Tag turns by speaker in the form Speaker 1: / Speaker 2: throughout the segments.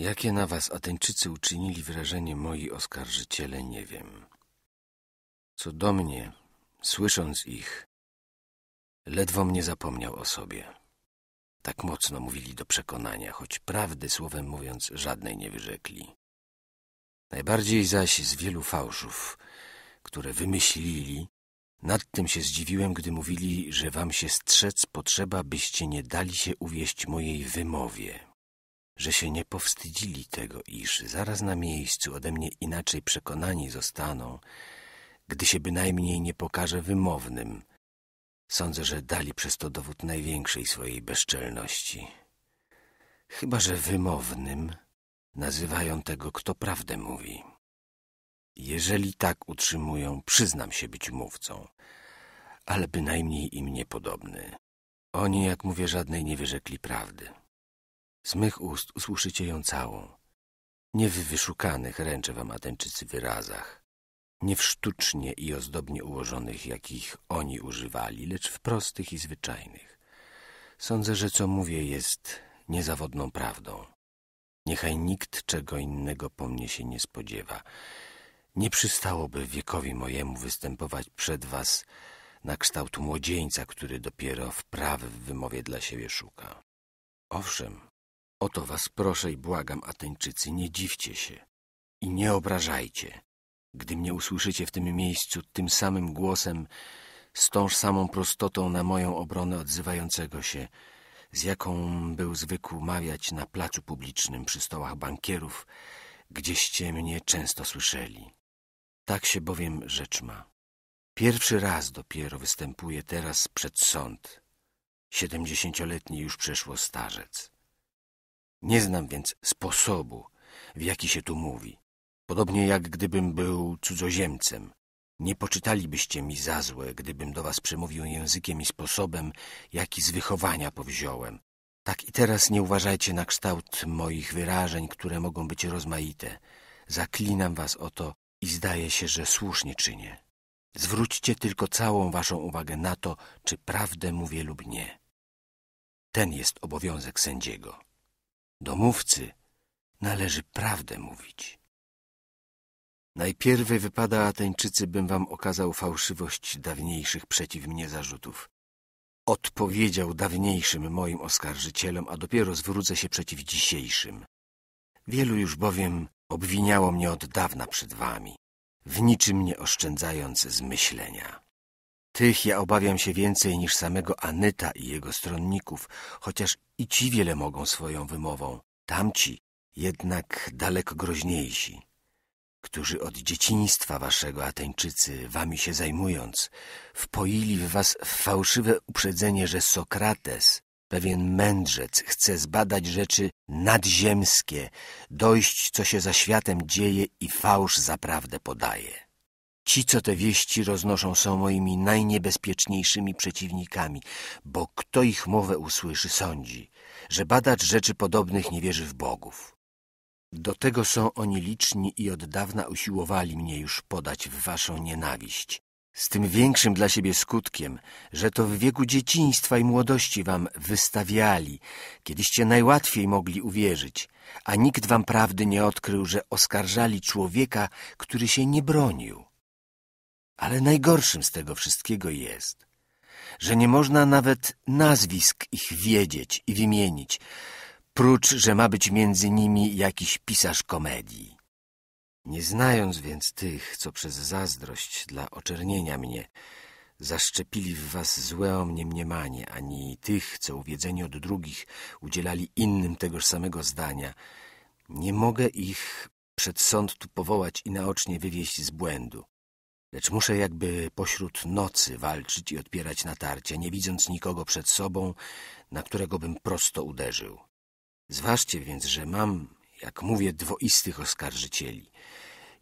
Speaker 1: Jakie na was Ateńczycy uczynili wrażenie moi oskarżyciele, nie wiem. Co do mnie, słysząc ich, ledwo mnie zapomniał o sobie. Tak mocno mówili do przekonania, choć prawdy, słowem mówiąc, żadnej nie wyrzekli. Najbardziej zaś z wielu fałszów, które wymyślili, nad tym się zdziwiłem, gdy mówili, że wam się strzec potrzeba, byście nie dali się uwieść mojej wymowie, że się nie powstydzili tego, iż zaraz na miejscu ode mnie inaczej przekonani zostaną, gdy się bynajmniej nie pokaże wymownym. Sądzę, że dali przez to dowód największej swojej bezczelności. Chyba, że wymownym nazywają tego, kto prawdę mówi. Jeżeli tak utrzymują, przyznam się być mówcą, ale bynajmniej im niepodobny. Oni, jak mówię, żadnej nie wyrzekli prawdy. Z mych ust usłyszycie ją całą. Nie w wyszukanych, ręczę wam Ateńczycy, wyrazach, nie w sztucznie i ozdobnie ułożonych, jakich oni używali, lecz w prostych i zwyczajnych. Sądzę, że co mówię jest niezawodną prawdą. Niechaj nikt czego innego po mnie się nie spodziewa. Nie przystałoby wiekowi mojemu występować przed was na kształt młodzieńca, który dopiero wprawy w wymowie dla siebie szuka. Owszem, Oto was proszę i błagam, Ateńczycy, nie dziwcie się i nie obrażajcie. Gdy mnie usłyszycie w tym miejscu tym samym głosem, z tą samą prostotą na moją obronę odzywającego się, z jaką był zwykł mawiać na placu publicznym przy stołach bankierów, gdzieście mnie często słyszeli. Tak się bowiem rzecz ma. Pierwszy raz dopiero występuje teraz przed sąd. Siedemdziesięcioletni już przeszło starzec. Nie znam więc sposobu, w jaki się tu mówi. Podobnie jak gdybym był cudzoziemcem. Nie poczytalibyście mi za złe, gdybym do was przemówił językiem i sposobem, jaki z wychowania powziąłem. Tak i teraz nie uważajcie na kształt moich wyrażeń, które mogą być rozmaite. Zaklinam was o to i zdaje się, że słusznie czynię. Zwróćcie tylko całą waszą uwagę na to, czy prawdę mówię lub nie. Ten jest obowiązek sędziego domówcy należy prawdę mówić. Najpierw wypada, Ateńczycy, bym wam okazał fałszywość dawniejszych przeciw mnie zarzutów. Odpowiedział dawniejszym moim oskarżycielom, a dopiero zwrócę się przeciw dzisiejszym. Wielu już bowiem obwiniało mnie od dawna przed wami, w niczym nie oszczędzając zmyślenia. Tych ja obawiam się więcej niż samego Anyta i jego stronników, chociaż i ci wiele mogą swoją wymową. Tamci jednak daleko groźniejsi, którzy od dzieciństwa waszego Ateńczycy, wami się zajmując, wpoili w was fałszywe uprzedzenie, że Sokrates, pewien mędrzec, chce zbadać rzeczy nadziemskie, dojść, co się za światem dzieje i fałsz za prawdę podaje. Ci, co te wieści roznoszą, są moimi najniebezpieczniejszymi przeciwnikami, bo kto ich mowę usłyszy, sądzi, że badacz rzeczy podobnych nie wierzy w bogów. Do tego są oni liczni i od dawna usiłowali mnie już podać w waszą nienawiść. Z tym większym dla siebie skutkiem, że to w wieku dzieciństwa i młodości wam wystawiali, kiedyście najłatwiej mogli uwierzyć, a nikt wam prawdy nie odkrył, że oskarżali człowieka, który się nie bronił. Ale najgorszym z tego wszystkiego jest, że nie można nawet nazwisk ich wiedzieć i wymienić, prócz, że ma być między nimi jakiś pisarz komedii. Nie znając więc tych, co przez zazdrość dla oczernienia mnie zaszczepili w was złe o mnie mniemanie, ani tych, co uwiedzeni od drugich udzielali innym tegoż samego zdania, nie mogę ich przed sąd tu powołać i naocznie wywieźć z błędu lecz muszę jakby pośród nocy walczyć i odpierać natarcia, nie widząc nikogo przed sobą, na którego bym prosto uderzył. Zważcie więc, że mam, jak mówię, dwoistych oskarżycieli.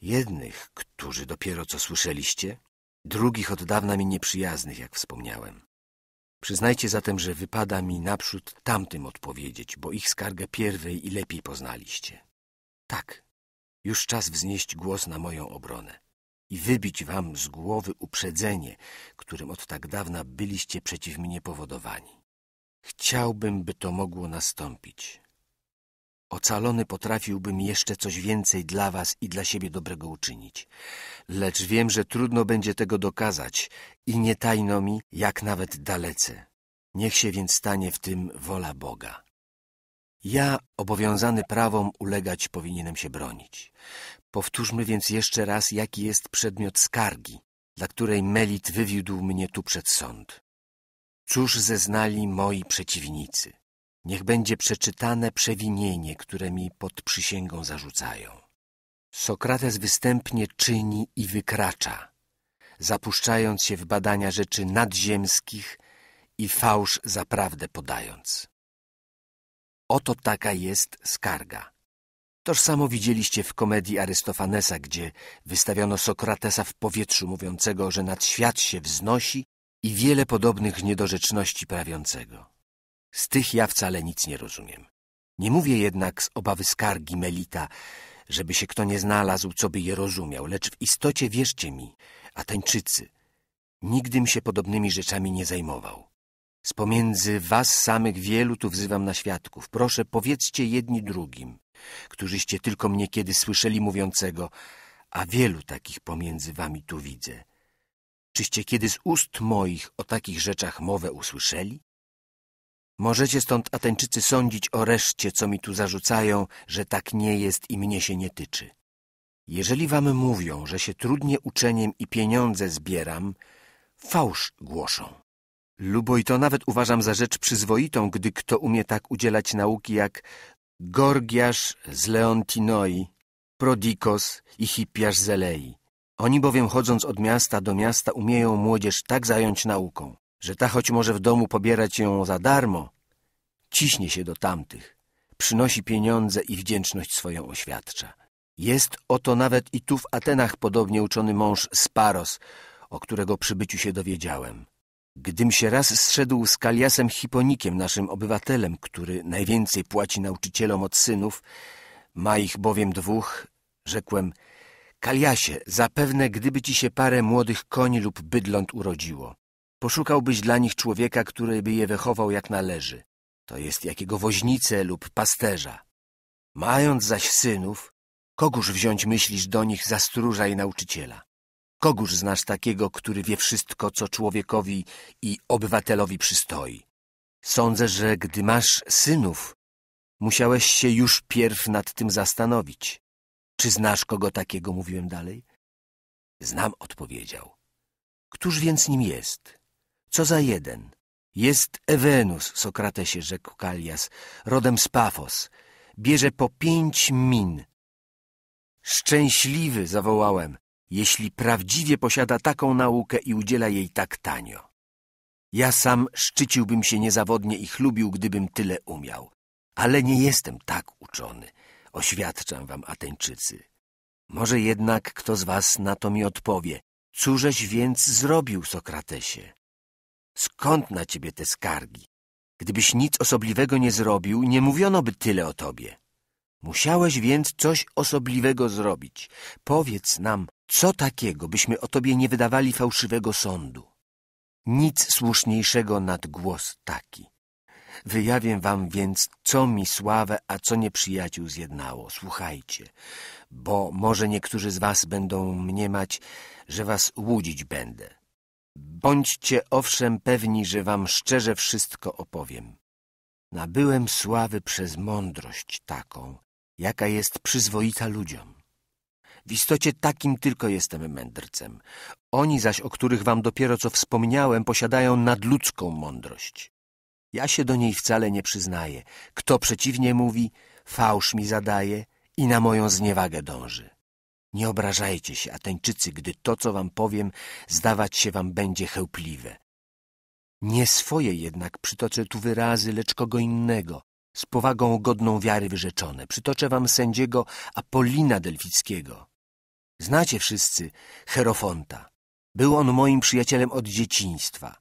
Speaker 1: Jednych, którzy dopiero co słyszeliście, drugich od dawna mi nieprzyjaznych, jak wspomniałem. Przyznajcie zatem, że wypada mi naprzód tamtym odpowiedzieć, bo ich skargę pierwej i lepiej poznaliście. Tak, już czas wznieść głos na moją obronę i wybić wam z głowy uprzedzenie, którym od tak dawna byliście przeciw mnie powodowani. Chciałbym, by to mogło nastąpić. Ocalony potrafiłbym jeszcze coś więcej dla was i dla siebie dobrego uczynić. Lecz wiem, że trudno będzie tego dokazać i nie tajno mi, jak nawet dalece. Niech się więc stanie w tym wola Boga. Ja, obowiązany prawom ulegać, powinienem się bronić. Powtórzmy więc jeszcze raz, jaki jest przedmiot skargi, dla której Melit wywiódł mnie tu przed sąd. Cóż zeznali moi przeciwnicy? Niech będzie przeczytane przewinienie, które mi pod przysięgą zarzucają. Sokrates występnie czyni i wykracza, zapuszczając się w badania rzeczy nadziemskich i fałsz za prawdę podając. Oto taka jest skarga Toż samo widzieliście w komedii Arystofanesa, gdzie wystawiono Sokratesa w powietrzu mówiącego, że nad świat się wznosi i wiele podobnych niedorzeczności prawiącego. Z tych ja wcale nic nie rozumiem. Nie mówię jednak z obawy skargi Melita, żeby się kto nie znalazł, co by je rozumiał, lecz w istocie wierzcie mi, Atańczycy, nigdym się podobnymi rzeczami nie zajmował. Z pomiędzy was samych wielu tu wzywam na świadków. Proszę, powiedzcie jedni drugim którzyście tylko mnie kiedy słyszeli mówiącego, a wielu takich pomiędzy wami tu widzę. Czyście kiedy z ust moich o takich rzeczach mowę usłyszeli? Możecie stąd Ateńczycy sądzić o reszcie, co mi tu zarzucają, że tak nie jest i mnie się nie tyczy. Jeżeli wam mówią, że się trudnie uczeniem i pieniądze zbieram, fałsz głoszą. Lubo i to nawet uważam za rzecz przyzwoitą, gdy kto umie tak udzielać nauki jak Gorgiasz z Leontinoi, Prodikos i Hipiasz z Elei. Oni bowiem chodząc od miasta do miasta umieją młodzież tak zająć nauką, że ta choć może w domu pobierać ją za darmo, ciśnie się do tamtych, przynosi pieniądze i wdzięczność swoją oświadcza. Jest oto nawet i tu w Atenach podobnie uczony mąż Sparos, o którego przybyciu się dowiedziałem. Gdym się raz zszedł z Kaliasem Hiponikiem, naszym obywatelem, który najwięcej płaci nauczycielom od synów, ma ich bowiem dwóch, rzekłem, Kaliasie, zapewne gdyby ci się parę młodych koni lub bydląt urodziło, poszukałbyś dla nich człowieka, który by je wychował jak należy, to jest jakiego woźnicę lub pasterza. Mając zaś synów, kogóż wziąć myślisz do nich za stróża i nauczyciela? Kogóż znasz takiego, który wie wszystko, co człowiekowi i obywatelowi przystoi? Sądzę, że gdy masz synów, musiałeś się już pierw nad tym zastanowić. Czy znasz kogo takiego, mówiłem dalej? Znam, odpowiedział. Któż więc nim jest? Co za jeden? Jest Ewenus, Sokratesie, rzekł Kalias, rodem z Pafos. Bierze po pięć min. Szczęśliwy, zawołałem jeśli prawdziwie posiada taką naukę i udziela jej tak tanio. Ja sam szczyciłbym się niezawodnie i chlubił, gdybym tyle umiał, ale nie jestem tak uczony, oświadczam wam, Ateńczycy. Może jednak kto z was na to mi odpowie, cóżeś więc zrobił, Sokratesie? Skąd na ciebie te skargi? Gdybyś nic osobliwego nie zrobił, nie mówiono by tyle o tobie. Musiałeś więc coś osobliwego zrobić. Powiedz nam, co takiego, byśmy o tobie nie wydawali fałszywego sądu? Nic słuszniejszego nad głos taki. Wyjawię wam więc, co mi sławę, a co nieprzyjaciół zjednało. Słuchajcie, bo może niektórzy z was będą mniemać, że was łudzić będę. Bądźcie owszem pewni, że wam szczerze wszystko opowiem. Nabyłem sławy przez mądrość taką, jaka jest przyzwoita ludziom. W istocie takim tylko jestem mędrcem. Oni zaś, o których wam dopiero co wspomniałem, posiadają nadludzką mądrość. Ja się do niej wcale nie przyznaję. Kto przeciwnie mówi, fałsz mi zadaje i na moją zniewagę dąży. Nie obrażajcie się, Ateńczycy, gdy to, co wam powiem, zdawać się wam będzie chełpliwe. Nie swoje jednak przytoczę tu wyrazy, lecz kogo innego, z powagą godną wiary wyrzeczone. Przytoczę wam sędziego Apolina Delfickiego, Znacie wszyscy Herofonta. Był on moim przyjacielem od dzieciństwa,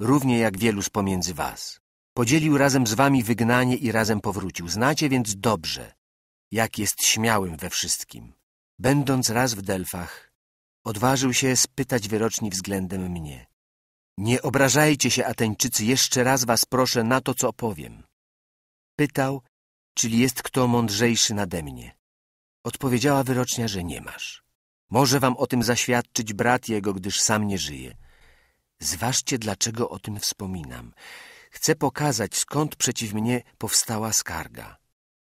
Speaker 1: równie jak wielu z pomiędzy was. Podzielił razem z wami wygnanie i razem powrócił. Znacie więc dobrze, jak jest śmiałym we wszystkim. Będąc raz w Delfach, odważył się spytać wyroczni względem mnie. Nie obrażajcie się, Ateńczycy, jeszcze raz was proszę na to, co opowiem. Pytał, czyli jest kto mądrzejszy nade mnie. Odpowiedziała wyrocznia, że nie masz. Może wam o tym zaświadczyć brat jego, gdyż sam nie żyje. Zważcie, dlaczego o tym wspominam. Chcę pokazać, skąd przeciw mnie powstała skarga.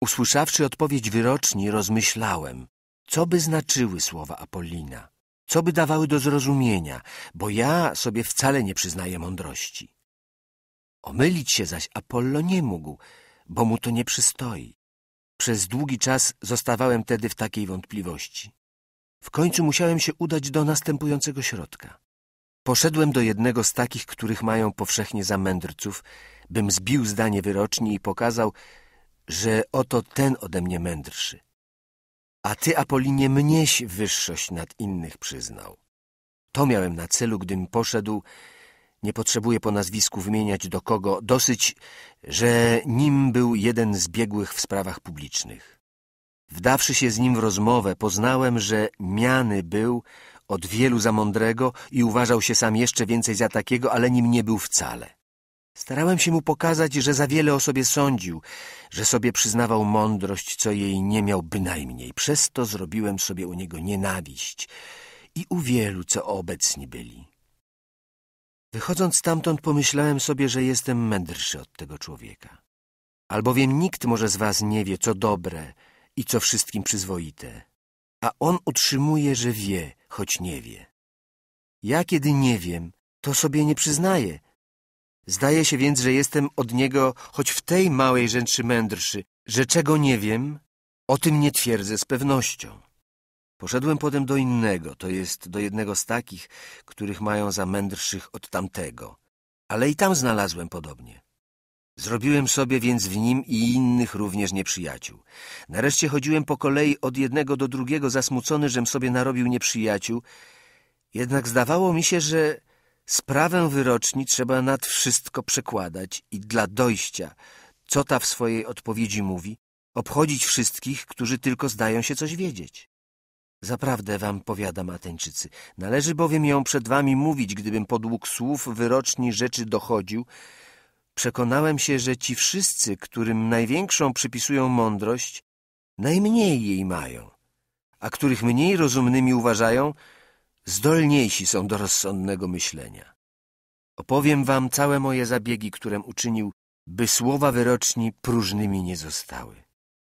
Speaker 1: Usłyszawszy odpowiedź wyroczni, rozmyślałem, co by znaczyły słowa Apollina, co by dawały do zrozumienia, bo ja sobie wcale nie przyznaję mądrości. Omylić się zaś Apollo nie mógł, bo mu to nie przystoi. Przez długi czas zostawałem tedy w takiej wątpliwości. W końcu musiałem się udać do następującego środka. Poszedłem do jednego z takich, których mają powszechnie za mędrców, bym zbił zdanie wyroczni i pokazał, że oto ten ode mnie mędrszy. A ty, Apolinie, mnieś wyższość nad innych przyznał. To miałem na celu, gdym poszedł nie potrzebuje po nazwisku wymieniać do kogo, dosyć, że nim był jeden z biegłych w sprawach publicznych. Wdawszy się z nim w rozmowę, poznałem, że miany był od wielu za mądrego i uważał się sam jeszcze więcej za takiego, ale nim nie był wcale. Starałem się mu pokazać, że za wiele o sobie sądził, że sobie przyznawał mądrość, co jej nie miał bynajmniej. Przez to zrobiłem sobie u niego nienawiść i u wielu, co obecni byli. Wychodząc stamtąd pomyślałem sobie, że jestem mędrszy od tego człowieka. Albowiem nikt może z was nie wie, co dobre i co wszystkim przyzwoite, a on utrzymuje, że wie, choć nie wie. Ja kiedy nie wiem, to sobie nie przyznaję. Zdaje się więc, że jestem od niego choć w tej małej rzeczy mędrszy, że czego nie wiem, o tym nie twierdzę z pewnością. Poszedłem potem do innego, to jest do jednego z takich, których mają za mędrszych od tamtego. Ale i tam znalazłem podobnie. Zrobiłem sobie więc w nim i innych również nieprzyjaciół. Nareszcie chodziłem po kolei od jednego do drugiego, zasmucony, żem sobie narobił nieprzyjaciół. Jednak zdawało mi się, że sprawę wyroczni trzeba nad wszystko przekładać i dla dojścia, co ta w swojej odpowiedzi mówi, obchodzić wszystkich, którzy tylko zdają się coś wiedzieć. Zaprawdę wam powiadam, Ateńczycy, należy bowiem ją przed wami mówić, gdybym podług słów wyroczni rzeczy dochodził. Przekonałem się, że ci wszyscy, którym największą przypisują mądrość, najmniej jej mają, a których mniej rozumnymi uważają, zdolniejsi są do rozsądnego myślenia. Opowiem wam całe moje zabiegi, którem uczynił, by słowa wyroczni próżnymi nie zostały.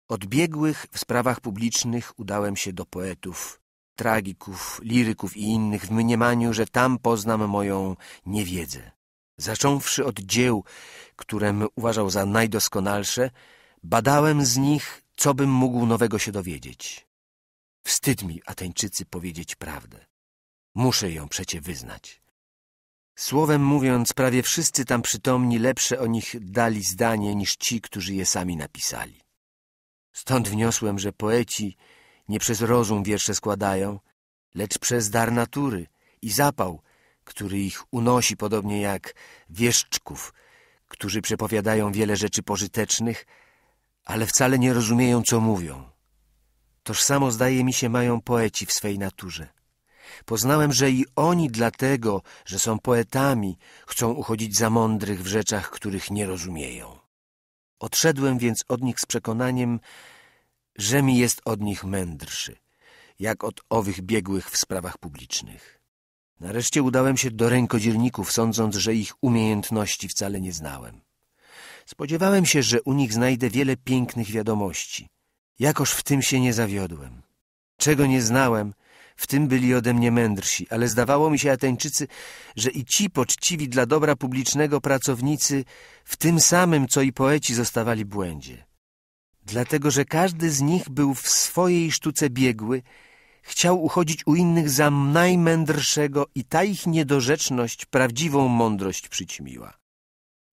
Speaker 1: Od biegłych w sprawach publicznych udałem się do poetów, tragików, liryków i innych w mniemaniu, że tam poznam moją niewiedzę. Zacząwszy od dzieł, którem uważał za najdoskonalsze, badałem z nich, co bym mógł nowego się dowiedzieć. Wstyd mi, Ateńczycy, powiedzieć prawdę. Muszę ją przecie wyznać. Słowem mówiąc, prawie wszyscy tam przytomni lepsze o nich dali zdanie niż ci, którzy je sami napisali. Stąd wniosłem, że poeci nie przez rozum wiersze składają, lecz przez dar natury i zapał, który ich unosi podobnie jak wieszczków, którzy przepowiadają wiele rzeczy pożytecznych, ale wcale nie rozumieją, co mówią. Toż samo zdaje mi się mają poeci w swej naturze. Poznałem, że i oni dlatego, że są poetami, chcą uchodzić za mądrych w rzeczach, których nie rozumieją. Odszedłem więc od nich z przekonaniem, że mi jest od nich mędrszy, jak od owych biegłych w sprawach publicznych. Nareszcie udałem się do rękodzielników, sądząc, że ich umiejętności wcale nie znałem. Spodziewałem się, że u nich znajdę wiele pięknych wiadomości. Jakoż w tym się nie zawiodłem. Czego nie znałem – w tym byli ode mnie mędrsi, ale zdawało mi się Ateńczycy, że i ci poczciwi dla dobra publicznego pracownicy w tym samym, co i poeci, zostawali błędzie. Dlatego, że każdy z nich był w swojej sztuce biegły, chciał uchodzić u innych za najmędrszego i ta ich niedorzeczność prawdziwą mądrość przyćmiła.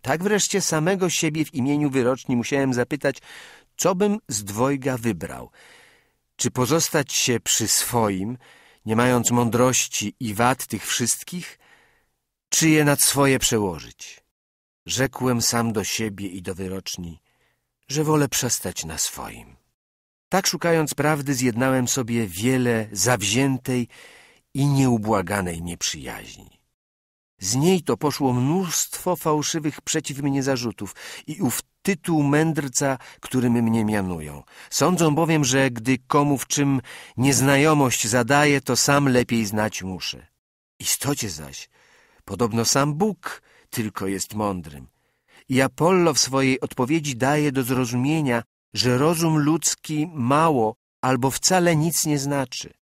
Speaker 1: Tak wreszcie samego siebie w imieniu wyroczni musiałem zapytać, co bym z dwojga wybrał – czy pozostać się przy swoim, nie mając mądrości i wad tych wszystkich, czy je nad swoje przełożyć? Rzekłem sam do siebie i do wyroczni, że wolę przestać na swoim. Tak szukając prawdy zjednałem sobie wiele zawziętej i nieubłaganej nieprzyjaźni. Z niej to poszło mnóstwo fałszywych przeciw mnie zarzutów i ów tytuł mędrca, którym mnie mianują. Sądzą bowiem, że gdy komu w czym nieznajomość zadaje, to sam lepiej znać muszę. Istocie zaś, podobno sam Bóg tylko jest mądrym. I Apollo w swojej odpowiedzi daje do zrozumienia, że rozum ludzki mało albo wcale nic nie znaczy.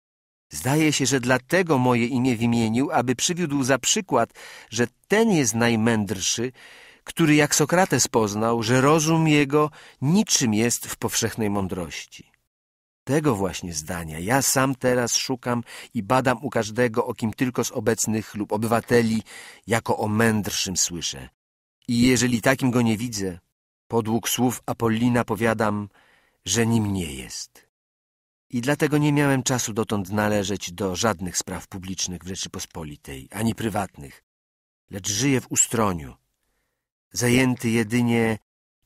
Speaker 1: Zdaje się, że dlatego moje imię wymienił, aby przywiódł za przykład, że ten jest najmędrszy, który jak Sokrates poznał, że rozum jego niczym jest w powszechnej mądrości. Tego właśnie zdania ja sam teraz szukam i badam u każdego, o kim tylko z obecnych lub obywateli, jako o mędrszym słyszę. I jeżeli takim go nie widzę, podług słów Apollina powiadam, że nim nie jest i dlatego nie miałem czasu dotąd należeć do żadnych spraw publicznych w Rzeczypospolitej, ani prywatnych, lecz żyję w ustroniu, zajęty jedynie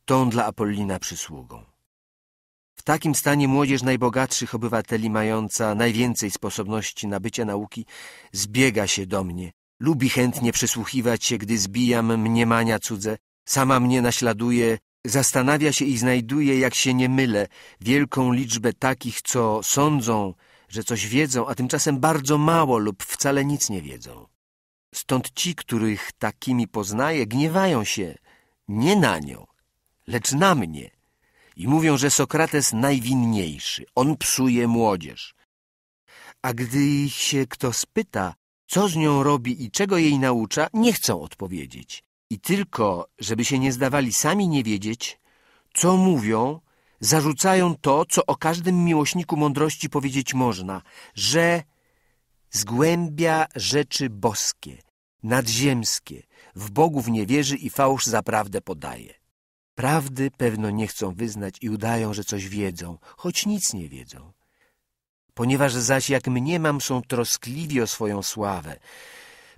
Speaker 1: tą dla Apollina przysługą. W takim stanie młodzież najbogatszych obywateli, mająca najwięcej sposobności nabycia nauki, zbiega się do mnie, lubi chętnie przysłuchiwać się, gdy zbijam mniemania cudze, sama mnie naśladuje Zastanawia się i znajduje, jak się nie mylę, wielką liczbę takich, co sądzą, że coś wiedzą, a tymczasem bardzo mało lub wcale nic nie wiedzą. Stąd ci, których takimi poznaje, gniewają się nie na nią, lecz na mnie i mówią, że Sokrates najwinniejszy, on psuje młodzież. A gdy ich się kto spyta, co z nią robi i czego jej naucza, nie chcą odpowiedzieć. I tylko, żeby się nie zdawali sami nie wiedzieć, co mówią, zarzucają to, co o każdym miłośniku mądrości powiedzieć można, że zgłębia rzeczy boskie, nadziemskie, w bogów nie wierzy i fałsz za prawdę podaje. Prawdy pewno nie chcą wyznać i udają, że coś wiedzą, choć nic nie wiedzą. Ponieważ zaś, jak mniemam, są troskliwi o swoją sławę,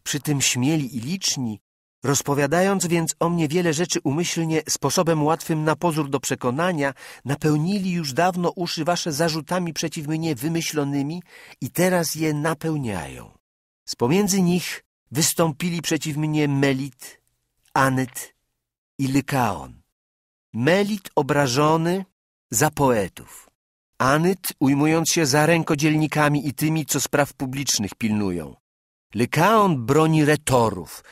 Speaker 1: przy tym śmieli i liczni, Rozpowiadając więc o mnie wiele rzeczy umyślnie, sposobem łatwym na pozór do przekonania, napełnili już dawno uszy wasze zarzutami przeciw mnie wymyślonymi i teraz je napełniają. Z pomiędzy nich wystąpili przeciw mnie Melit, Anyt i Lykaon. Melit obrażony za poetów. Anyt ujmując się za rękodzielnikami i tymi, co spraw publicznych pilnują. Lykaon broni retorów –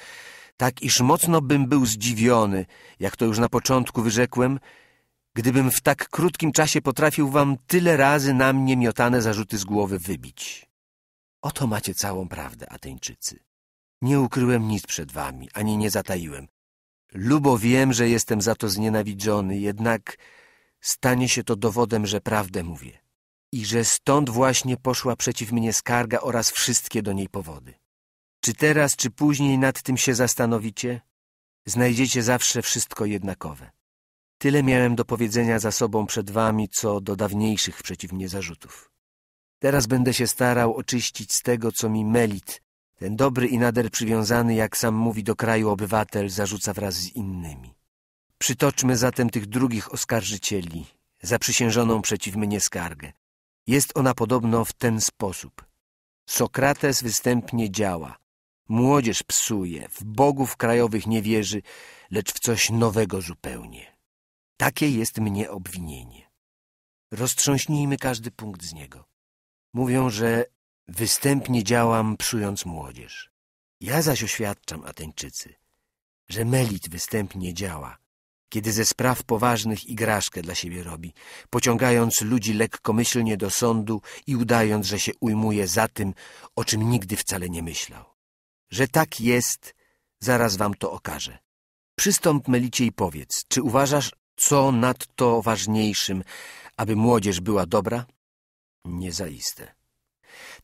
Speaker 1: tak iż mocno bym był zdziwiony, jak to już na początku wyrzekłem, gdybym w tak krótkim czasie potrafił wam tyle razy na mnie miotane zarzuty z głowy wybić. Oto macie całą prawdę, Ateńczycy. Nie ukryłem nic przed wami, ani nie zataiłem. Lubo wiem, że jestem za to znienawidzony, jednak stanie się to dowodem, że prawdę mówię. I że stąd właśnie poszła przeciw mnie skarga oraz wszystkie do niej powody. Czy teraz, czy później nad tym się zastanowicie, znajdziecie zawsze wszystko jednakowe. Tyle miałem do powiedzenia za sobą przed wami, co do dawniejszych przeciw mnie zarzutów. Teraz będę się starał oczyścić z tego, co mi Melit, ten dobry i nader przywiązany, jak sam mówi, do kraju obywatel, zarzuca wraz z innymi. Przytoczmy zatem tych drugich oskarżycieli, zaprzysiężoną przeciw mnie skargę. Jest ona podobno w ten sposób. Sokrates występnie działa. Młodzież psuje, w bogów krajowych nie wierzy, lecz w coś nowego zupełnie. Takie jest mnie obwinienie. Roztrząśnijmy każdy punkt z niego. Mówią, że występnie działam psując młodzież. Ja zaś oświadczam, Ateńczycy, że Melit występnie działa, kiedy ze spraw poważnych igraszkę dla siebie robi, pociągając ludzi lekkomyślnie do sądu i udając, że się ujmuje za tym, o czym nigdy wcale nie myślał. Że tak jest, zaraz wam to okaże. Przystąp Melicie i powiedz, czy uważasz, co nadto ważniejszym, aby młodzież była dobra? Nie zaiste.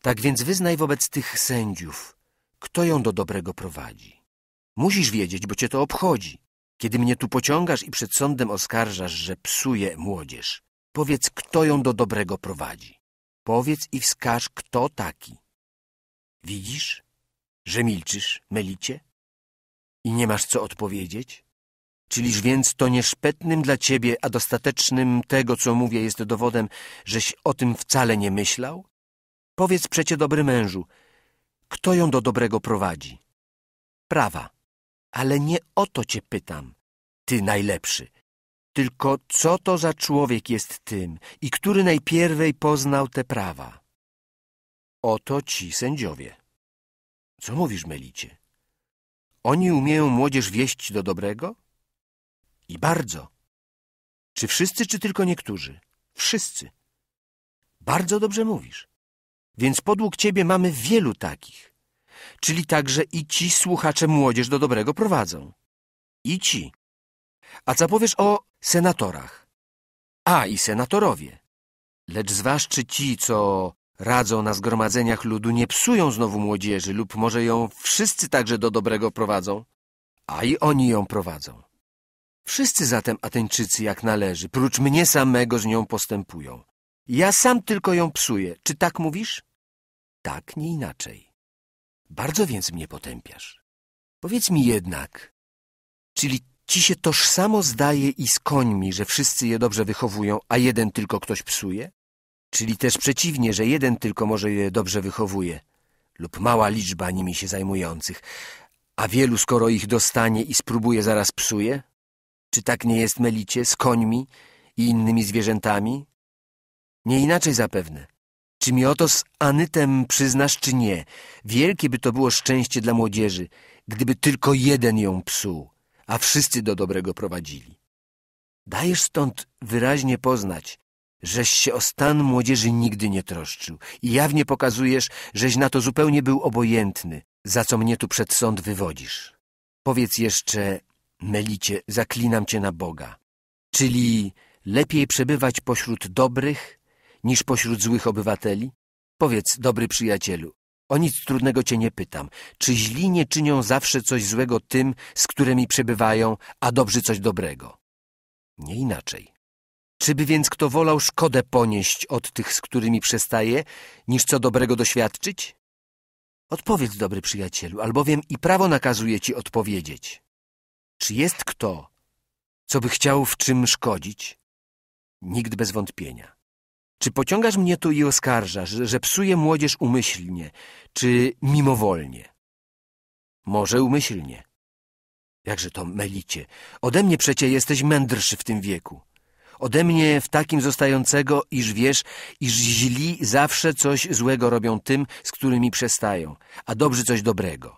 Speaker 1: Tak więc wyznaj wobec tych sędziów, kto ją do dobrego prowadzi. Musisz wiedzieć, bo cię to obchodzi. Kiedy mnie tu pociągasz i przed sądem oskarżasz, że psuje młodzież, powiedz, kto ją do dobrego prowadzi. Powiedz i wskaż, kto taki. Widzisz? że milczysz, Melicie? I nie masz co odpowiedzieć? Czyliż więc to nieszpetnym dla ciebie, a dostatecznym tego, co mówię, jest dowodem, żeś o tym wcale nie myślał? Powiedz przecie, dobry mężu, kto ją do dobrego prowadzi? Prawa. Ale nie o to cię pytam, ty najlepszy. Tylko co to za człowiek jest tym i który najpierwej poznał te prawa? Oto ci sędziowie. Co mówisz, Melicie? Oni umieją młodzież wieść do dobrego? I bardzo. Czy wszyscy, czy tylko niektórzy? Wszyscy. Bardzo dobrze mówisz. Więc podług ciebie mamy wielu takich. Czyli także i ci słuchacze młodzież do dobrego prowadzą. I ci. A co powiesz o senatorach? A, i senatorowie. Lecz zważ, czy ci, co radzą na zgromadzeniach ludu, nie psują znowu młodzieży lub może ją wszyscy także do dobrego prowadzą, a i oni ją prowadzą. Wszyscy zatem Ateńczycy jak należy, prócz mnie samego z nią postępują. Ja sam tylko ją psuję. Czy tak mówisz? Tak, nie inaczej. Bardzo więc mnie potępiasz. Powiedz mi jednak, czyli ci się toż samo zdaje i z końmi, że wszyscy je dobrze wychowują, a jeden tylko ktoś psuje? czyli też przeciwnie, że jeden tylko może je dobrze wychowuje, lub mała liczba nimi się zajmujących, a wielu skoro ich dostanie i spróbuje zaraz psuje? Czy tak nie jest, Melicie, z końmi i innymi zwierzętami? Nie inaczej zapewne. Czy mi oto z Anytem przyznasz, czy nie? Wielkie by to było szczęście dla młodzieży, gdyby tylko jeden ją psuł, a wszyscy do dobrego prowadzili. Dajesz stąd wyraźnie poznać, żeś się o stan młodzieży nigdy nie troszczył i jawnie pokazujesz, żeś na to zupełnie był obojętny, za co mnie tu przed sąd wywodzisz. Powiedz jeszcze, Melicie, zaklinam cię na Boga, czyli lepiej przebywać pośród dobrych niż pośród złych obywateli? Powiedz, dobry przyjacielu, o nic trudnego cię nie pytam. Czy źli nie czynią zawsze coś złego tym, z którymi przebywają, a dobrzy coś dobrego? Nie inaczej. Czyby więc kto wolał szkodę ponieść od tych, z którymi przestaje, niż co dobrego doświadczyć? Odpowiedz, dobry przyjacielu, albowiem i prawo nakazuje ci odpowiedzieć. Czy jest kto, co by chciał w czym szkodzić? Nikt bez wątpienia. Czy pociągasz mnie tu i oskarżasz, że psuję młodzież umyślnie, czy mimowolnie? Może umyślnie. Jakże to melicie? Ode mnie przecie jesteś mędrszy w tym wieku ode mnie w takim zostającego, iż wiesz, iż źli zawsze coś złego robią tym, z którymi przestają, a dobrzy coś dobrego.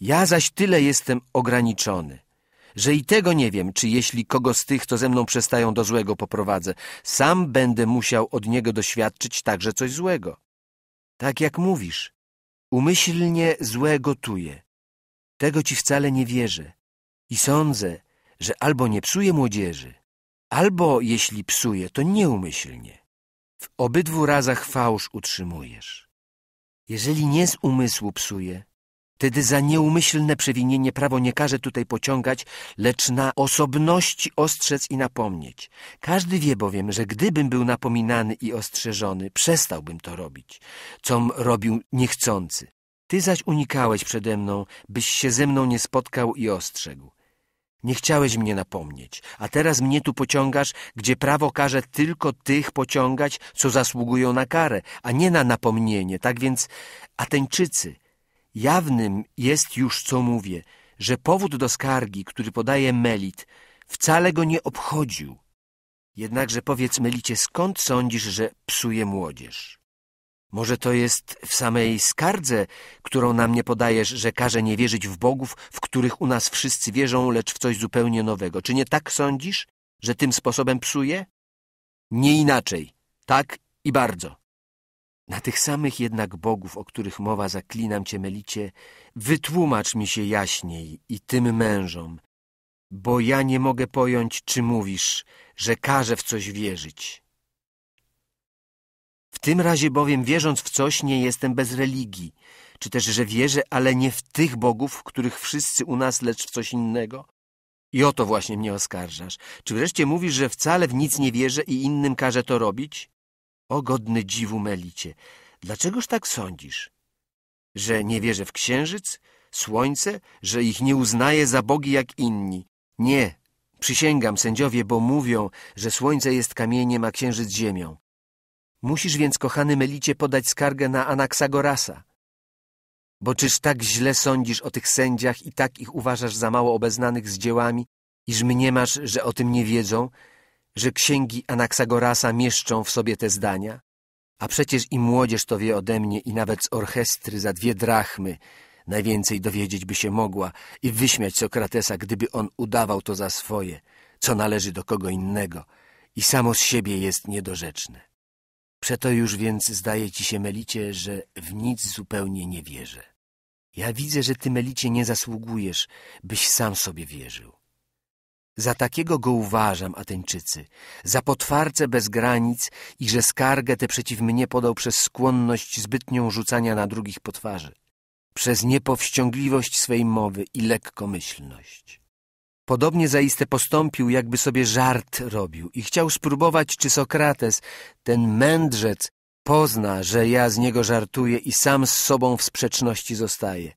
Speaker 1: Ja zaś tyle jestem ograniczony, że i tego nie wiem, czy jeśli kogo z tych, co ze mną przestają do złego poprowadzę, sam będę musiał od niego doświadczyć także coś złego. Tak jak mówisz, umyślnie złe gotuję. Tego ci wcale nie wierzę i sądzę, że albo nie psuje młodzieży, Albo jeśli psuje, to nieumyślnie. W obydwu razach fałsz utrzymujesz. Jeżeli nie z umysłu psuje, wtedy za nieumyślne przewinienie prawo nie każe tutaj pociągać, lecz na osobności ostrzec i napomnieć. Każdy wie bowiem, że gdybym był napominany i ostrzeżony, przestałbym to robić, com robił niechcący. Ty zaś unikałeś przede mną, byś się ze mną nie spotkał i ostrzegł. Nie chciałeś mnie napomnieć, a teraz mnie tu pociągasz, gdzie prawo każe tylko tych pociągać, co zasługują na karę, a nie na napomnienie. Tak więc, Ateńczycy, jawnym jest już, co mówię, że powód do skargi, który podaje Melit, wcale go nie obchodził. Jednakże powiedz Melicie, skąd sądzisz, że psuje młodzież? Może to jest w samej skardze, którą nam nie podajesz, że każe nie wierzyć w bogów, w których u nas wszyscy wierzą, lecz w coś zupełnie nowego. Czy nie tak sądzisz, że tym sposobem psuje? Nie inaczej. Tak i bardzo. Na tych samych jednak bogów, o których mowa, zaklinam cię, Melicie, wytłumacz mi się jaśniej i tym mężom, bo ja nie mogę pojąć, czy mówisz, że każe w coś wierzyć. W tym razie bowiem wierząc w coś nie jestem bez religii, czy też, że wierzę, ale nie w tych bogów, w których wszyscy u nas, lecz w coś innego. I o to właśnie mnie oskarżasz. Czy wreszcie mówisz, że wcale w nic nie wierzę i innym każę to robić? O godny dziwu melicie, dlaczegoż tak sądzisz? Że nie wierzę w księżyc, słońce, że ich nie uznaję za bogi jak inni. Nie, przysięgam sędziowie, bo mówią, że słońce jest kamieniem, a księżyc ziemią. Musisz więc, kochany Melicie, podać skargę na Anaksagorasa. Bo czyż tak źle sądzisz o tych sędziach i tak ich uważasz za mało obeznanych z dziełami, iż mniemasz, że o tym nie wiedzą, że księgi Anaksagorasa mieszczą w sobie te zdania? A przecież i młodzież to wie ode mnie i nawet z orchestry za dwie drachmy najwięcej dowiedzieć by się mogła i wyśmiać Sokratesa, gdyby on udawał to za swoje, co należy do kogo innego i samo z siebie jest niedorzeczne. Przeto już więc zdaje ci się, Melicie, że w nic zupełnie nie wierzę. Ja widzę, że ty, Melicie, nie zasługujesz, byś sam sobie wierzył. Za takiego go uważam, Ateńczycy, za potwarcę bez granic i że skargę tę przeciw mnie podał przez skłonność zbytnią rzucania na drugich twarzy, przez niepowściągliwość swej mowy i lekkomyślność. Podobnie zaiste postąpił, jakby sobie żart robił i chciał spróbować, czy Sokrates, ten mędrzec, pozna, że ja z niego żartuję i sam z sobą w sprzeczności zostaję.